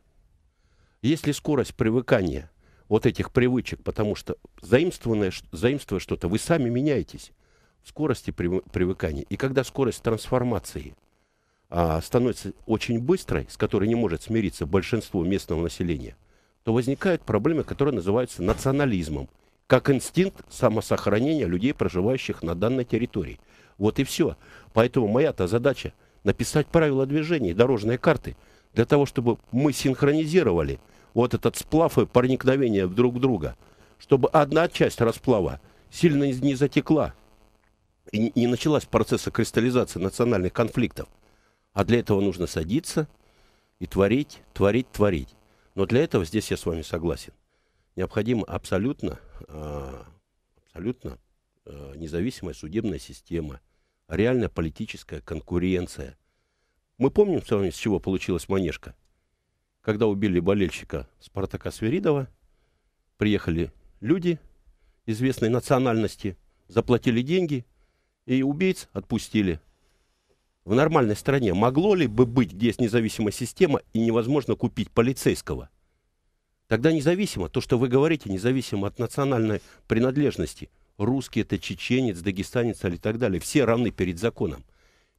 C: Если скорость привыкания вот этих привычек, потому что заимствованное, заимствуя что-то, вы сами меняетесь в скорости привыкания. И когда скорость трансформации а, становится очень быстрой, с которой не может смириться большинство местного населения, то возникают проблемы, которые называются национализмом, как инстинкт самосохранения людей, проживающих на данной территории. Вот и все. Поэтому моя-то задача написать правила движения, дорожные карты, для того, чтобы мы синхронизировали – вот этот сплав и проникновение друг друга, чтобы одна часть расплава сильно не затекла и не началась процесса кристаллизации национальных конфликтов. А для этого нужно садиться и творить, творить, творить. Но для этого, здесь я с вами согласен, необходима абсолютно, а, абсолютно а, независимая судебная система, реальная политическая конкуренция. Мы помним с вами, с чего получилась манежка? когда убили болельщика Спартака Свиридова, приехали люди известной национальности, заплатили деньги, и убийц отпустили. В нормальной стране могло ли бы быть, где есть независимая система и невозможно купить полицейского? Тогда независимо, то, что вы говорите, независимо от национальной принадлежности. Русский это чеченец, дагестанец или так далее. Все равны перед законом.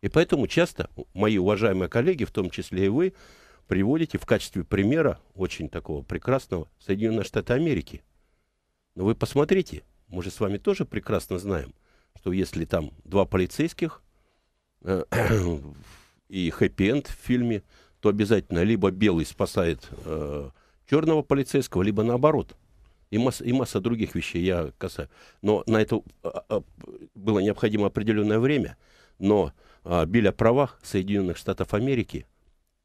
C: И поэтому часто мои уважаемые коллеги, в том числе и вы, приводите в качестве примера, очень такого прекрасного, Соединенные Штаты Америки. Но вы посмотрите, мы же с вами тоже прекрасно знаем, что если там два полицейских э и хэппи-энд в фильме, то обязательно либо белый спасает э, черного полицейского, либо наоборот. И масса, и масса других вещей я касаюсь. Но на это а, а, было необходимо определенное время. Но э, Биль о правах Соединенных Штатов Америки –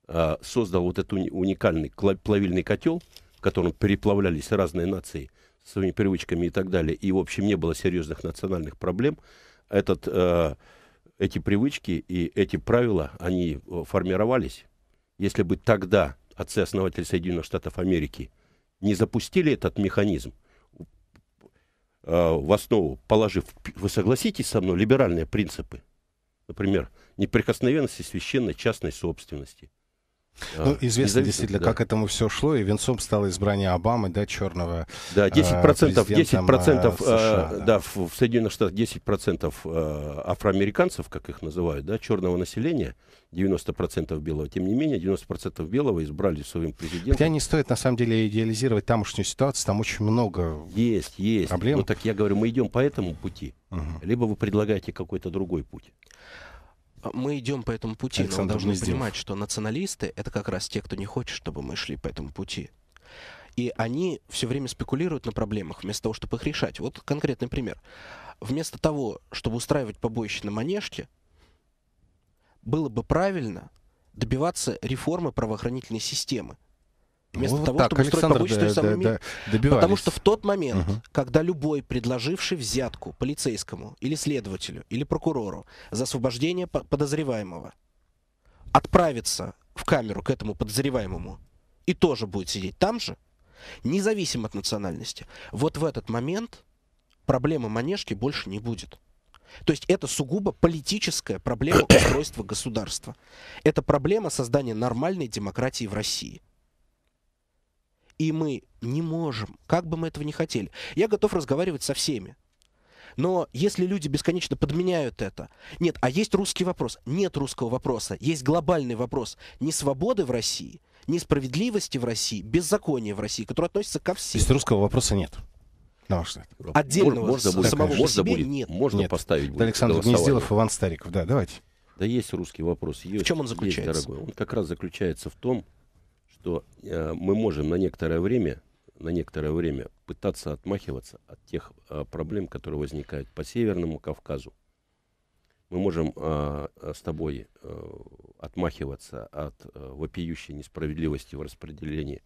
C: а, создал вот этот уникальный плавильный котел, в котором переплавлялись разные нации своими привычками и так далее, и, в общем, не было серьезных национальных проблем, этот, э, эти привычки и эти правила, они э, формировались. Если бы тогда отцы-основатели Соединенных Штатов Америки не запустили этот механизм, а, в основу положив, вы согласитесь со мной, либеральные принципы, например, неприкосновенности священной частной собственности, Э, ну, известно действительно, да. как этому
A: все шло, и венцом стало избрание Обамы, да, черного Да, 10%, э, процентов, 10% процентов, э, США,
C: да, да в, в Соединенных Штатах 10% афроамериканцев, как их называют, да, черного населения, 90% белого. Тем не менее, 90% белого избрали своим президентом. Хотя не стоит, на самом деле, идеализировать тамошнюю ситуацию, там очень много Есть, есть. Проблем. Ну, так я говорю, мы идем по этому пути. Угу. Либо вы предлагаете какой-то другой путь.
B: А мы идем по этому пути, Александр но мы должны Гнездев. понимать,
C: что националисты это как раз те, кто не хочет,
B: чтобы мы шли по этому пути. И они все время спекулируют на проблемах, вместо того, чтобы их решать. Вот конкретный пример. Вместо того, чтобы устраивать побоище на Манежке, было бы правильно добиваться реформы правоохранительной системы. Вместо ну, вот того, так, чтобы Александр, устроить побочную да, да, да, добивались. Потому что в тот момент, угу. когда любой, предложивший взятку полицейскому или следователю, или прокурору за освобождение подозреваемого, отправится в камеру к этому подозреваемому и тоже будет сидеть там же, независимо от национальности, вот в этот момент проблемы Манежки больше не будет. То есть это сугубо политическая проблема устройства государства. Это проблема создания нормальной демократии в России. И мы не можем, как бы мы этого не хотели. Я готов разговаривать со всеми. Но если люди бесконечно подменяют это... Нет, а есть русский вопрос. Нет русского вопроса. Есть глобальный вопрос. Не свободы в России, несправедливости в России, беззакония в России, который относится ко всем. То есть
A: русского вопроса нет? На ваш взгляд. Отдельного можно, будет, самого можно будет, нет. Можно нет. поставить. Будет Александр Гнездилов, Иван Стариков. Да,
C: давайте. Да есть русский вопрос. Есть, в чем он заключается? Есть, дорогой. Он как раз заключается в том, что э, мы можем на некоторое время на некоторое время пытаться отмахиваться от тех э, проблем, которые возникают по Северному Кавказу. Мы можем э, э, с тобой э, отмахиваться от э, вопиющей несправедливости в распределении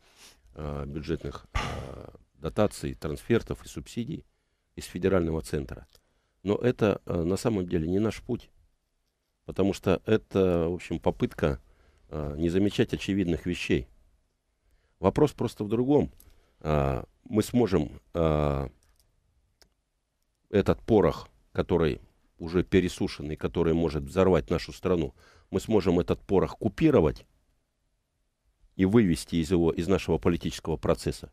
C: э, бюджетных э, дотаций, трансфертов и субсидий из федерального центра. Но это э, на самом деле не наш путь, потому что это, в общем, попытка э, не замечать очевидных вещей. Вопрос просто в другом. А, мы сможем а, этот порох, который уже пересушенный, который может взорвать нашу страну, мы сможем этот порох купировать и вывести из его, из нашего политического процесса.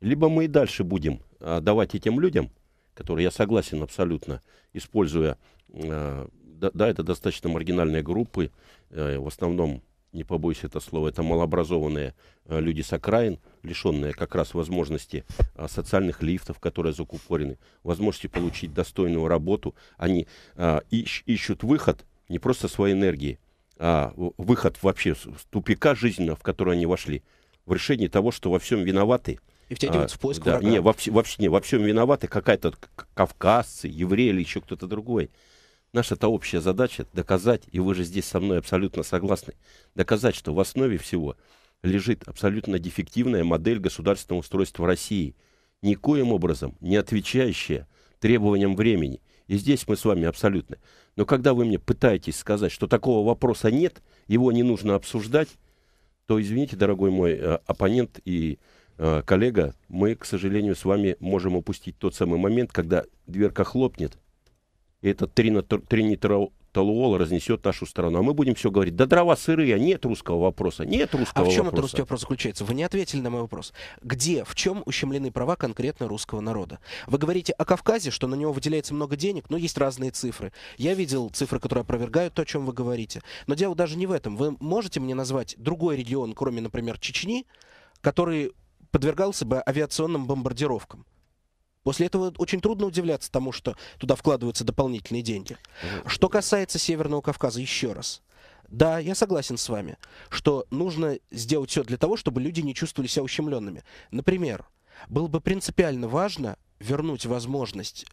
C: Либо мы и дальше будем а, давать этим людям, которые, я согласен абсолютно, используя, да, это достаточно маргинальные группы, э, в основном не побоюсь это слова, это малообразованные э, люди с окраин, лишенные как раз возможности а, социальных лифтов, которые закупорены, возможности получить достойную работу. Они а, ищут выход не просто своей энергии, а выход вообще с тупика жизненного, в который они вошли, в решении того, что во всем виноваты, и втягиваются а, в поиск да, врага. Не, во, вообще не, во всем виноваты какая-то кавказцы, евреи или еще кто-то другой. Наша это общая задача доказать, и вы же здесь со мной абсолютно согласны, доказать, что в основе всего лежит абсолютно дефективная модель государственного устройства России, никоим образом не отвечающая требованиям времени. И здесь мы с вами абсолютно. Но когда вы мне пытаетесь сказать, что такого вопроса нет, его не нужно обсуждать, то, извините, дорогой мой э, оппонент и э, коллега, мы, к сожалению, с вами можем упустить тот самый момент, когда дверка хлопнет, и этот тринитрол толуол разнесет нашу страну. А мы будем все говорить, да дрова сырые, а нет русского вопроса, нет русского вопроса. А в чем вопроса. этот русский вопрос
B: заключается? Вы не ответили на мой вопрос. Где, в чем ущемлены права конкретно русского народа? Вы говорите о Кавказе, что на него выделяется много денег, но есть разные цифры. Я видел цифры, которые опровергают то, о чем вы говорите. Но дело даже не в этом. Вы можете мне назвать другой регион, кроме, например, Чечни, который подвергался бы авиационным бомбардировкам? После этого очень трудно удивляться тому, что туда вкладываются дополнительные деньги. Что касается Северного Кавказа, еще раз. Да, я согласен с вами, что нужно сделать все для того, чтобы люди не чувствовали себя ущемленными. Например, было бы принципиально важно вернуть возможность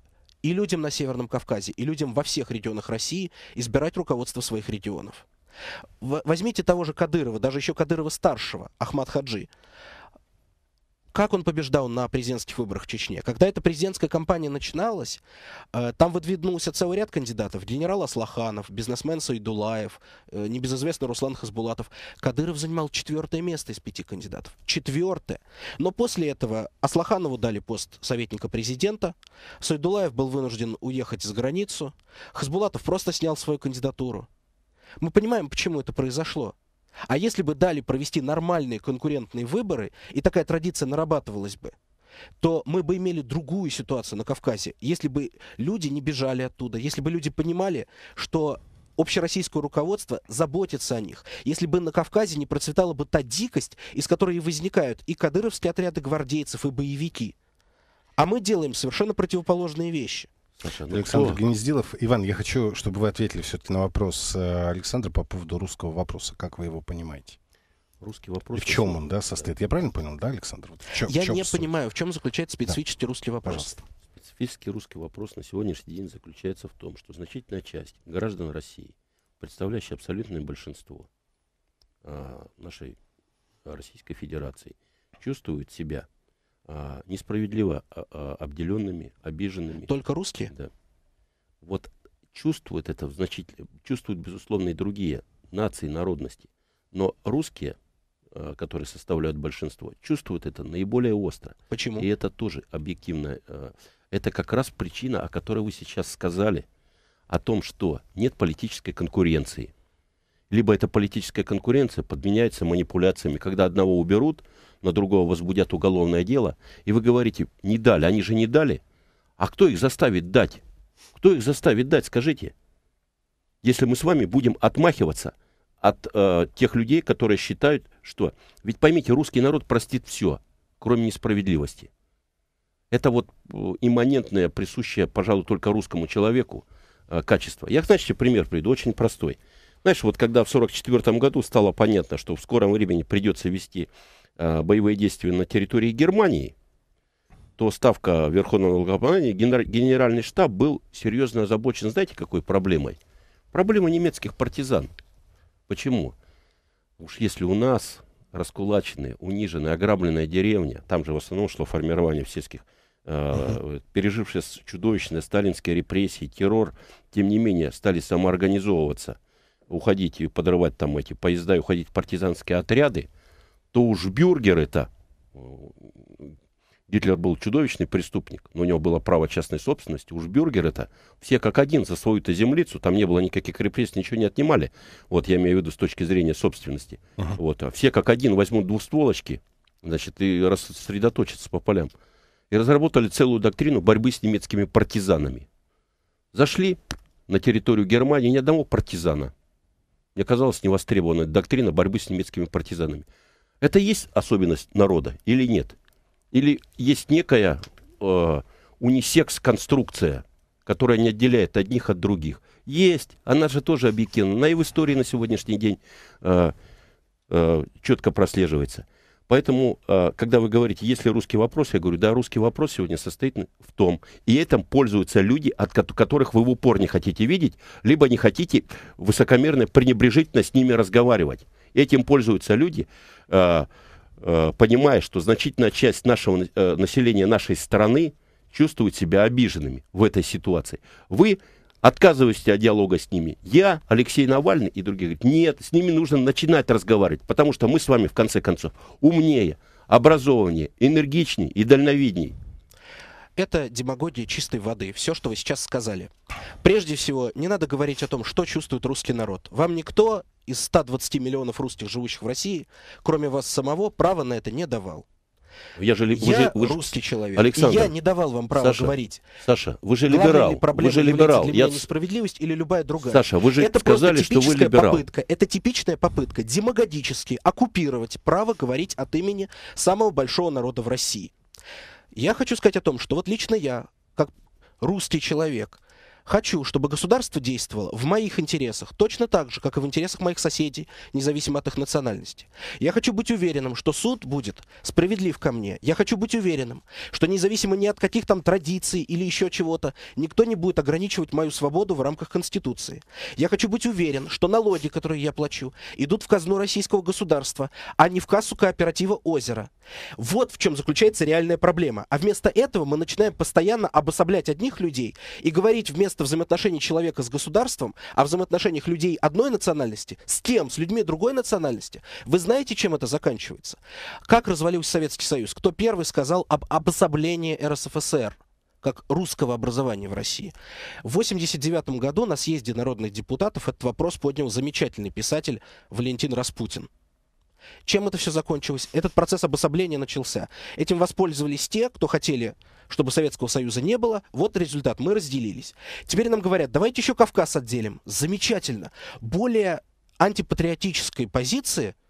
B: и людям на Северном Кавказе, и людям во всех регионах России избирать руководство своих регионов. Возьмите того же Кадырова, даже еще Кадырова-старшего, Ахмад Хаджи как он побеждал на президентских выборах в Чечне? Когда эта президентская кампания начиналась, э, там выдвинулся целый ряд кандидатов. Генерал Аслаханов, бизнесмен Саидулаев, э, небезызвестный Руслан Хасбулатов. Кадыров занимал четвертое место из пяти кандидатов. Четвертое. Но после этого Аслаханову дали пост советника президента. Саидулаев был вынужден уехать за границу. Хасбулатов просто снял свою кандидатуру. Мы понимаем, почему это произошло. А если бы дали провести нормальные конкурентные выборы, и такая традиция нарабатывалась бы, то мы бы имели другую ситуацию на Кавказе, если бы люди не бежали оттуда, если бы люди понимали, что общероссийское руководство заботится о них. Если бы на Кавказе не процветала бы та дикость, из которой возникают и кадыровские отряды гвардейцев, и боевики. А мы делаем совершенно противоположные вещи.
A: Совершенно. Александр Кто? Гнездилов. Иван, я хочу, чтобы вы ответили все-таки на вопрос э, Александра по поводу русского вопроса. Как вы его понимаете? русский вопрос. И в чем он, да, состоит? Я правильно понял, да, Александр? Вот в чем, Я в чем не суть?
C: понимаю, в чем заключается специфический да. русский вопрос. Пожалуйста. Специфический русский вопрос на сегодняшний день заключается в том, что значительная часть граждан России, представляющая абсолютное большинство а, нашей Российской Федерации, чувствует себя а, несправедливо а, а, обделенными, обиженными. Только русские? Да. Вот чувствуют это значительно, чувствуют, безусловно, и другие нации, народности. Но русские, которые составляют большинство, чувствуют это наиболее остро. Почему? И это тоже объективно. Это как раз причина, о которой вы сейчас сказали, о том, что нет политической конкуренции либо это политическая конкуренция подменяется манипуляциями, когда одного уберут, на другого возбудят уголовное дело, и вы говорите, не дали, они же не дали. А кто их заставит дать? Кто их заставит дать, скажите? Если мы с вами будем отмахиваться от э, тех людей, которые считают, что... Ведь поймите, русский народ простит все, кроме несправедливости. Это вот э, имманентное, присущее, пожалуй, только русскому человеку э, качество. Я, значит, пример приведу, очень простой. Знаешь, вот когда в 1944 году стало понятно, что в скором времени придется вести э, боевые действия на территории Германии, то ставка Верховного Главнокомандования, генер, генеральный штаб был серьезно озабочен, знаете, какой проблемой? Проблема немецких партизан. Почему? Уж если у нас раскулаченная, униженная, ограбленная деревня, там же в основном шло формирование в сельских Uh-huh. пережившие чудовищные сталинские репрессии, террор, тем не менее, стали самоорганизовываться уходить и подрывать там эти поезда и уходить в партизанские отряды, то уж бюргер это э, Гитлер был чудовищный преступник, но у него было право частной собственности. Уж бюргер это все как один за свою-то землицу, там не было никаких репрессий, ничего не отнимали. Вот я имею в виду с точки зрения собственности. Uh -huh. Вот, а все как один возьмут двустволочки, значит, и рассредоточатся по полям. И разработали целую доктрину борьбы с немецкими партизанами. Зашли на территорию Германии ни одного партизана не оказалась невостребованная доктрина борьбы с немецкими партизанами. Это есть особенность народа или нет? Или есть некая э, унисекс-конструкция, которая не отделяет одних от других? Есть, она же тоже объективна. Она и в истории на сегодняшний день э, э, четко прослеживается. Поэтому, э, когда вы говорите, есть ли русский вопрос, я говорю, да, русский вопрос сегодня состоит в том, и этим пользуются люди, от которых вы в упор не хотите видеть, либо не хотите высокомерно, пренебрежительно с ними разговаривать. Этим пользуются люди, э, э, понимая, что значительная часть нашего населения нашей страны чувствует себя обиженными в этой ситуации. Вы отказываюсь от диалога с ними. Я, Алексей Навальный и другие говорят, нет, с ними нужно начинать разговаривать, потому что мы с вами, в конце концов, умнее, образованнее, энергичнее и дальновиднее. Это демагогия
B: чистой воды, все, что вы сейчас сказали. Прежде всего, не надо говорить о том, что чувствует русский народ. Вам никто из 120 миллионов русских, живущих в России, кроме вас самого, права на это не давал.
C: Я же я вы же, русский вы, человек. Александр, и я не давал вам права Саша, говорить. Саша, вы же либерал. Вы же либерал. Я...
B: несправедливость или любая другая. Саша, вы же это сказали, что вы либерал. Попытка, это типичная попытка демагогически оккупировать право говорить от имени самого большого народа в России. Я хочу сказать о том, что вот лично я, как русский человек, Хочу, чтобы государство действовало в моих интересах, точно так же, как и в интересах моих соседей, независимо от их национальности. Я хочу быть уверенным, что суд будет справедлив ко мне. Я хочу быть уверенным, что независимо ни от каких там традиций или еще чего-то, никто не будет ограничивать мою свободу в рамках Конституции. Я хочу быть уверен, что налоги, которые я плачу, идут в казну российского государства, а не в кассу кооператива «Озеро». Вот в чем заключается реальная проблема. А вместо этого мы начинаем постоянно обособлять одних людей и говорить вместо вместо взаимоотношений человека с государством, а в взаимоотношениях людей одной национальности с кем? С людьми другой национальности. Вы знаете, чем это заканчивается? Как развалился Советский Союз? Кто первый сказал об обособлении РСФСР? как русского образования в России. В 1989 году на съезде народных депутатов этот вопрос поднял замечательный писатель Валентин Распутин. Чем это все закончилось? Этот процесс обособления начался. Этим воспользовались те, кто хотели, чтобы Советского Союза не было. Вот результат. Мы разделились. Теперь нам говорят, давайте еще Кавказ отделим. Замечательно. Более антипатриотической позиции –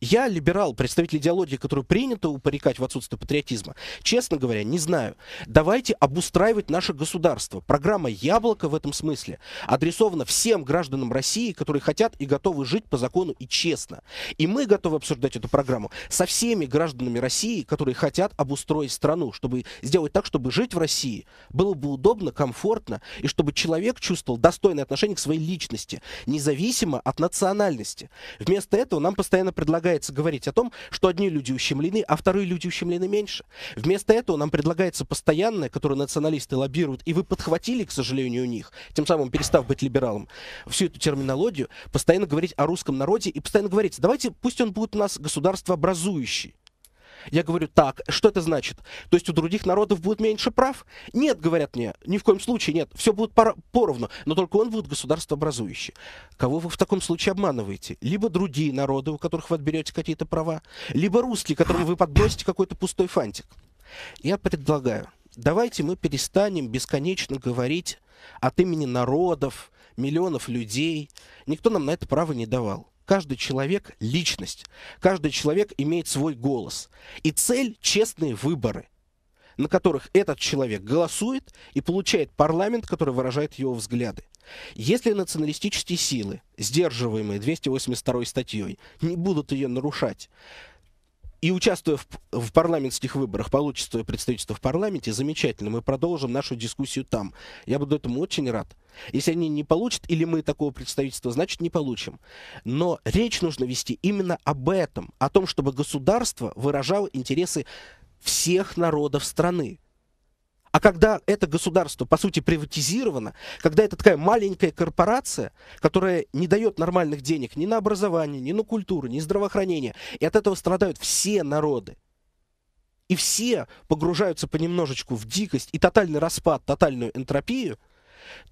B: я либерал, представитель идеологии, которую принято упорекать в отсутствии патриотизма. Честно говоря, не знаю. Давайте обустраивать наше государство. Программа «Яблоко» в этом смысле адресована всем гражданам России, которые хотят и готовы жить по закону и честно. И мы готовы обсуждать эту программу со всеми гражданами России, которые хотят обустроить страну, чтобы сделать так, чтобы жить в России было бы удобно, комфортно, и чтобы человек чувствовал достойное отношение к своей личности, независимо от национальности. Вместо этого нам постоянно предлагают предлагается говорить о том, что одни люди ущемлены, а вторые люди ущемлены меньше. Вместо этого нам предлагается постоянное, которое националисты лоббируют, и вы подхватили, к сожалению, у них, тем самым перестав быть либералом, всю эту терминологию, постоянно говорить о русском народе и постоянно говорить, давайте пусть он будет у нас государство государствообразующий. Я говорю, так, что это значит? То есть у других народов будет меньше прав? Нет, говорят мне, ни в коем случае нет, все будет поровну, но только он будет государствообразующий. Кого вы в таком случае обманываете? Либо другие народы, у которых вы отберете какие-то права, либо русские, которым вы подбросите какой-то пустой фантик. Я предлагаю, давайте мы перестанем бесконечно говорить от имени народов, миллионов людей. Никто нам на это право не давал. Каждый человек – личность. Каждый человек имеет свой голос. И цель – честные выборы, на которых этот человек голосует и получает парламент, который выражает его взгляды. Если националистические силы, сдерживаемые 282 статьей, не будут ее нарушать, и участвуя в, в парламентских выборах, получит свое представительство в парламенте, замечательно, мы продолжим нашу дискуссию там. Я буду этому очень рад. Если они не получат, или мы такого представительства, значит, не получим. Но речь нужно вести именно об этом, о том, чтобы государство выражало интересы всех народов страны. А когда это государство, по сути, приватизировано, когда это такая маленькая корпорация, которая не дает нормальных денег ни на образование, ни на культуру, ни на здравоохранение, и от этого страдают все народы, и все погружаются понемножечку в дикость и тотальный распад, тотальную энтропию,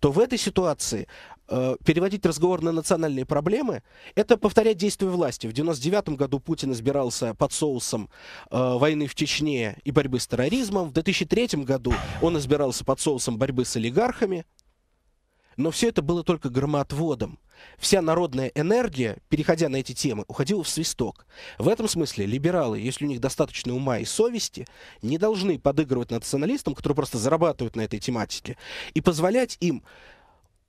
B: то в этой ситуации Э, переводить разговор на национальные проблемы, это повторять действия власти. В 99 году Путин избирался под соусом э, войны в Чечне и борьбы с терроризмом. В 2003 году он избирался под соусом борьбы с олигархами. Но все это было только громоотводом. Вся народная энергия, переходя на эти темы, уходила в свисток. В этом смысле либералы, если у них достаточно ума и совести, не должны подыгрывать националистам, которые просто зарабатывают на этой тематике, и позволять им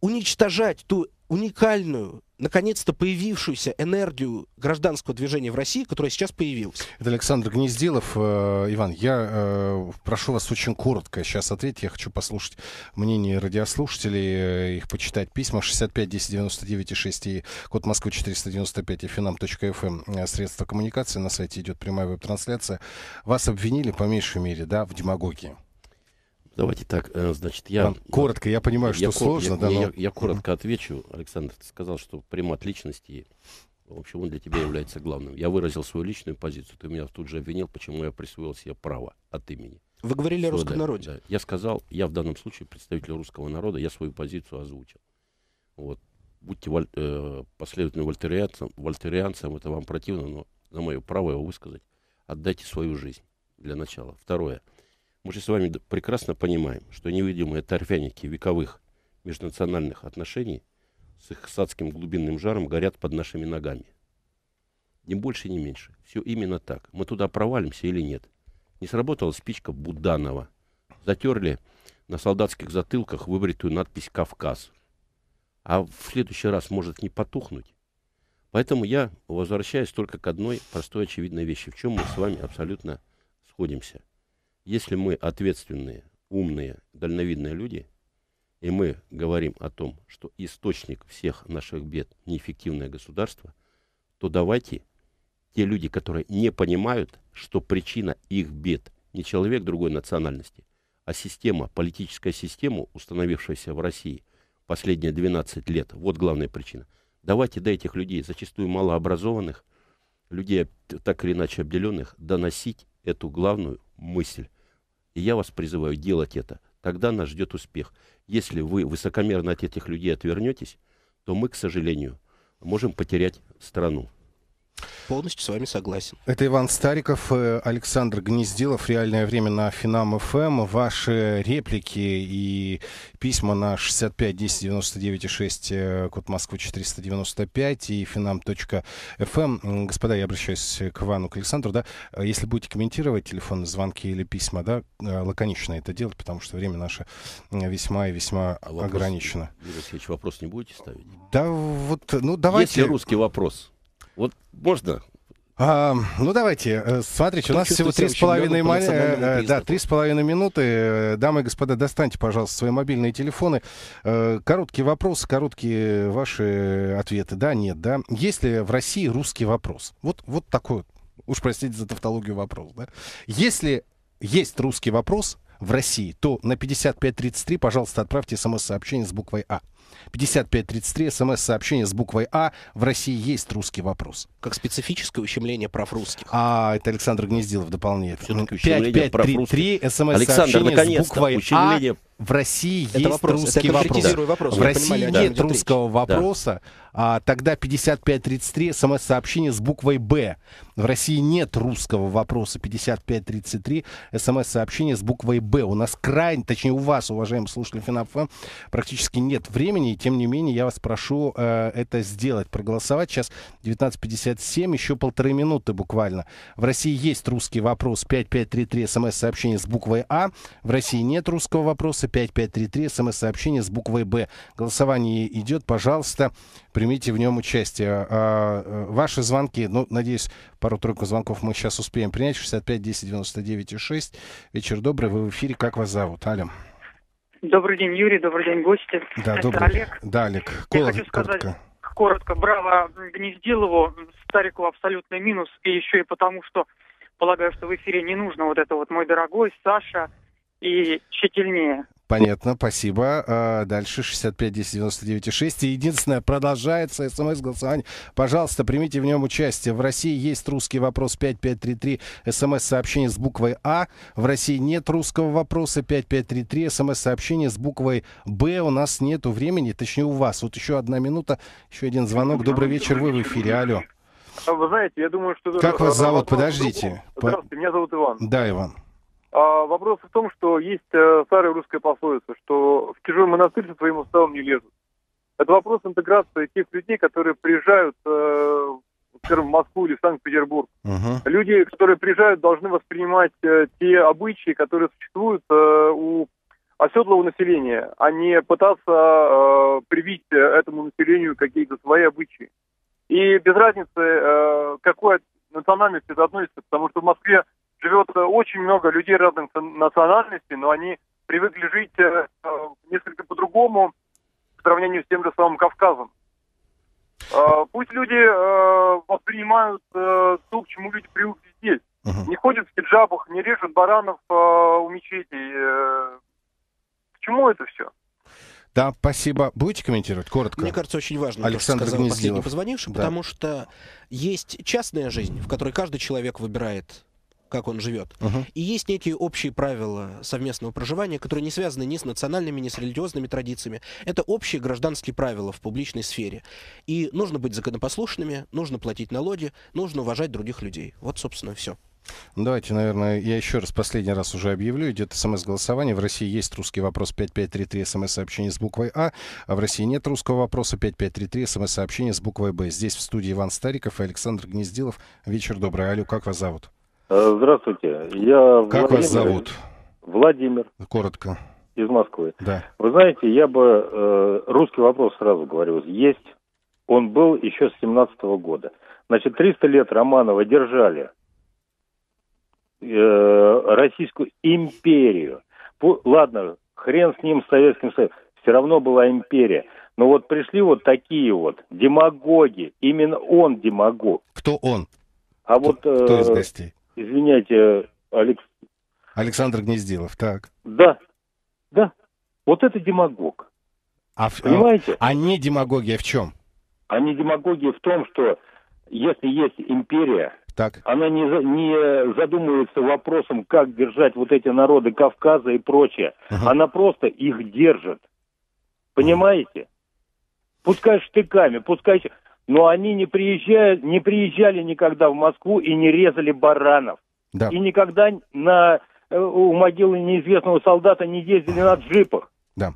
B: уничтожать ту уникальную,
A: наконец-то появившуюся энергию гражданского движения в России, которая сейчас появилась. Это Александр Гнездилов. Э, Иван, я э, прошу вас очень коротко сейчас ответить. Я хочу послушать мнение радиослушателей, э, их почитать письма 65 1099 99 и 6 и код Москвы 495 и финам.фм. Эм. Средства коммуникации. На сайте идет прямая веб-трансляция. Вас обвинили, по меньшей мере, да, в демагогии.
C: Давайте так, э, значит, я... коротко, я понимаю, что я, сложно, я, да? но... я, я коротко отвечу. Александр, ты сказал, что примат личности, в общем, он для тебя является главным. Я выразил свою личную позицию, ты меня тут же обвинил, почему я присвоил себе право от имени. Вы говорили о русском народе. Да. Я сказал, я в данном случае представитель русского народа, я свою позицию озвучил. Вот. Будьте валь, э, последовательным вольтерианцам, вольтерианцам, это вам противно, но за мое право его высказать. Отдайте свою жизнь для начала. Второе – мы же с вами прекрасно понимаем, что невидимые торфяники вековых межнациональных отношений с их садским глубинным жаром горят под нашими ногами. Ни больше, ни меньше. Все именно так. Мы туда провалимся или нет. Не сработала спичка Буданова. Затерли на солдатских затылках выбритую надпись «Кавказ». А в следующий раз может не потухнуть. Поэтому я возвращаюсь только к одной простой очевидной вещи, в чем мы с вами абсолютно сходимся – если мы ответственные, умные, дальновидные люди, и мы говорим о том, что источник всех наших бед – неэффективное государство, то давайте те люди, которые не понимают, что причина их бед не человек другой национальности, а система, политическая система, установившаяся в России последние 12 лет, вот главная причина. Давайте до этих людей, зачастую малообразованных, людей так или иначе обделенных, доносить эту главную мысль. И я вас призываю делать это. Тогда нас ждет успех. Если вы высокомерно от этих людей отвернетесь, то мы, к сожалению, можем потерять страну. Полностью с вами согласен.
A: Это Иван Стариков, э, Александр Гнездилов. Реальное время на Финам ФМ. Эм. Ваши реплики и письма на 65 10 99 6, код Москвы 495 и finam.fm. Эм. Господа, я обращаюсь к Ивану, к Александру. Да? Э, если будете комментировать телефонные звонки или письма, да, э, лаконично это делать, потому что время наше весьма и весьма а вопрос, ограничено.
C: Юрий Алексеевич, вопрос не будете ставить?
A: Да вот, ну
C: давайте... Если русский вопрос вот можно?
A: А, ну давайте, э, смотрите, Кто у нас всего три с половиной э, э, да, три с половиной минуты. Дамы и господа, достаньте, пожалуйста, свои мобильные телефоны. Короткие вопросы, короткие ваши ответы. Да, нет, да. Есть ли в России русский вопрос? Вот, вот такой Уж простите за тавтологию вопрос, да. Если есть русский вопрос в России, то на 5533, пожалуйста, отправьте смс-сообщение с буквой А. 5533, смс-сообщение с буквой А. В России есть русский вопрос. Как специфическое ущемление прав русских. А, это Александр Гнездилов дополняет. 5533, ну, смс-сообщение с буквой А. В России это есть вопрос, русский это вопрос. вопрос. В России понимали, нет да, русского вопроса. Да. А, тогда 5533 смс-сообщение с буквой «Б». В России нет русского вопроса. 5533 смс-сообщение с буквой «Б». У нас крайне, точнее у вас, уважаемые слушатели ФНАФМ, практически нет времени менее, и тем не менее, я вас прошу э, это сделать, проголосовать. Сейчас 19.57, еще полторы минуты буквально. В России есть русский вопрос 5533, смс-сообщение с буквой А. В России нет русского вопроса 5533, смс-сообщение с буквой Б. Голосование идет, пожалуйста, примите в нем участие. А, э, ваши звонки, ну, надеюсь, пару-тройку звонков мы сейчас успеем принять. 65 10 99 6. Вечер добрый, вы в эфире. Как вас зовут? Алло.
D: Добрый день, Юрий, добрый день, гости. Да, Это добрый. Олег.
A: Да, Олег. Коротко. Я хочу сказать, коротко.
D: коротко, браво Гнездилову, Старику абсолютный минус, и еще и потому, что полагаю, что в эфире не нужно вот это вот «Мой дорогой», «Саша» и щетильнее.
A: Понятно, спасибо. А, дальше 65 10 99 6. И единственное, продолжается смс-голосование. Пожалуйста, примите в нем участие. В России есть русский вопрос 5533, смс-сообщение с буквой А. В России нет русского вопроса 5533, смс-сообщение с буквой Б. У нас нету времени, точнее у вас. Вот еще одна минута, еще один звонок. Добрый вечер, вы в эфире. Алло.
D: А вы знаете, я думаю, что... Как вас зовут? Подождите. Здравствуйте, меня зовут Иван. Да, Иван. А, вопрос в том, что есть э, старая русская пословица, что в чужой монастырь со своим уставом не лезут. Это вопрос интеграции тех людей, которые приезжают, э, скажем, в Москву или в Санкт-Петербург. Uh-huh. Люди, которые приезжают, должны воспринимать э, те обычаи, которые существуют э, у оседлого населения, а не пытаться э, привить э, этому населению какие-то свои обычаи. И без разницы, э, какой национальности это относится, потому что в Москве живет э, очень много людей разных национальностей, но они привыкли жить э, э, несколько по-другому в сравнении с тем же самым Кавказом. Э, пусть люди э, воспринимают э, то, к чему люди привыкли здесь. Угу. Не ходят в хиджабах, не режут баранов у мечетей. К чему это все?
A: Да, спасибо. Будете комментировать коротко? Мне кажется, очень важно, Александр то, что сказал последний позвонивший, да. потому
B: что есть частная жизнь, в которой каждый человек выбирает как он живет. Uh-huh. И есть некие общие правила совместного проживания, которые не связаны ни с национальными, ни с религиозными традициями. Это общие гражданские правила в публичной сфере. И нужно быть законопослушными, нужно платить налоги, нужно уважать других людей.
A: Вот, собственно, все. Давайте, наверное, я еще раз последний раз уже объявлю. Идет смс-голосование. В России есть русский вопрос 5533 смс-сообщение с буквой А, а в России нет русского вопроса 5533 смс-сообщение с буквой Б. Здесь в студии Иван Стариков и Александр Гнездилов. Вечер добрый. Алю, как вас зовут?
D: Э, здравствуйте. Я как Владимир, вас зовут? Владимир. Коротко. Из Москвы. Да. Вы знаете, я бы э, русский вопрос сразу говорю. Есть. Он был еще с 17 -го года. Значит, 300 лет Романова держали э, Российскую империю. По, ладно, хрен с ним, с Советским Союзом. Все равно была империя. Но вот пришли вот такие вот демагоги. Именно он демагог. Кто он? А кто, вот... Кто э, из гостей? извиняйте, Алекс...
A: Александр Гнездилов, так.
D: Да, да. Вот это демагог. А Понимаете? А не демагогия а в чем? А не демагогия в том, что если есть империя, так. она не, не задумывается вопросом, как держать вот эти народы Кавказа и прочее. Угу. Она просто их держит. Понимаете? Пускай штыками, пускай но они не, приезжают, не приезжали никогда в Москву и не резали баранов. Да. И никогда на, э, у могилы неизвестного солдата не ездили на джипах.
A: Да.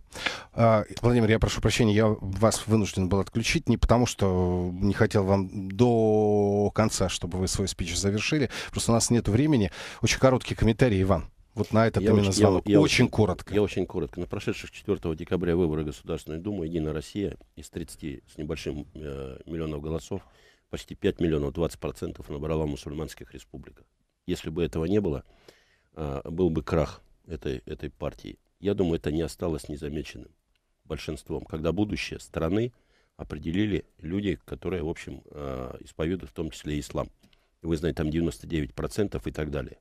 A: А, Владимир, я прошу прощения, я вас вынужден был отключить не потому, что не хотел вам до конца, чтобы вы свой спич завершили. Просто у нас нет времени. Очень короткий комментарий, Иван вот на этот я именно очень, звонок? Я, я очень, коротко.
C: Я очень коротко. На прошедших 4 декабря выборы Государственной Думы «Единая Россия» из 30 с небольшим э, миллионов голосов почти 5 миллионов 20% процентов набрала в мусульманских республиках. Если бы этого не было, э, был бы крах этой, этой партии. Я думаю, это не осталось незамеченным большинством, когда будущее страны определили люди, которые, в общем, э, исповедуют в том числе ислам. Вы знаете, там 99% и так далее.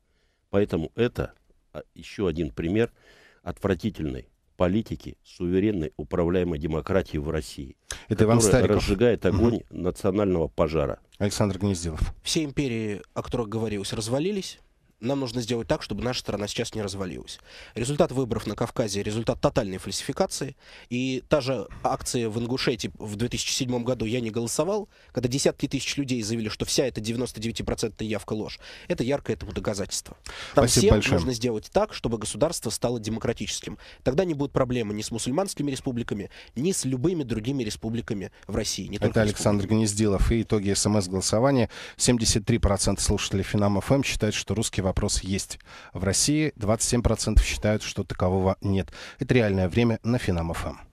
C: Поэтому это а, еще один пример отвратительной политики суверенной управляемой демократии в России, Это Иван Стариков. разжигает огонь угу. национального пожара. Александр Гнездилов.
B: Все империи, о которых говорилось, развалились нам нужно сделать так, чтобы наша страна сейчас не развалилась. Результат выборов на Кавказе – результат тотальной фальсификации. И та же акция в Ингушетии в 2007 году «Я не голосовал», когда десятки тысяч людей заявили, что вся эта 99% явка ложь, это яркое этому доказательство. Там Спасибо всем большое. нужно сделать так, чтобы государство стало демократическим. Тогда не будет проблемы ни с мусульманскими республиками, ни с любыми другими республиками в России. Не это Александр
A: республик. Гнездилов и итоги СМС-голосования. 73% слушателей Финам ФМ эм считают, что русские вопрос есть. В России 27% считают, что такового нет. Это реальное время на финам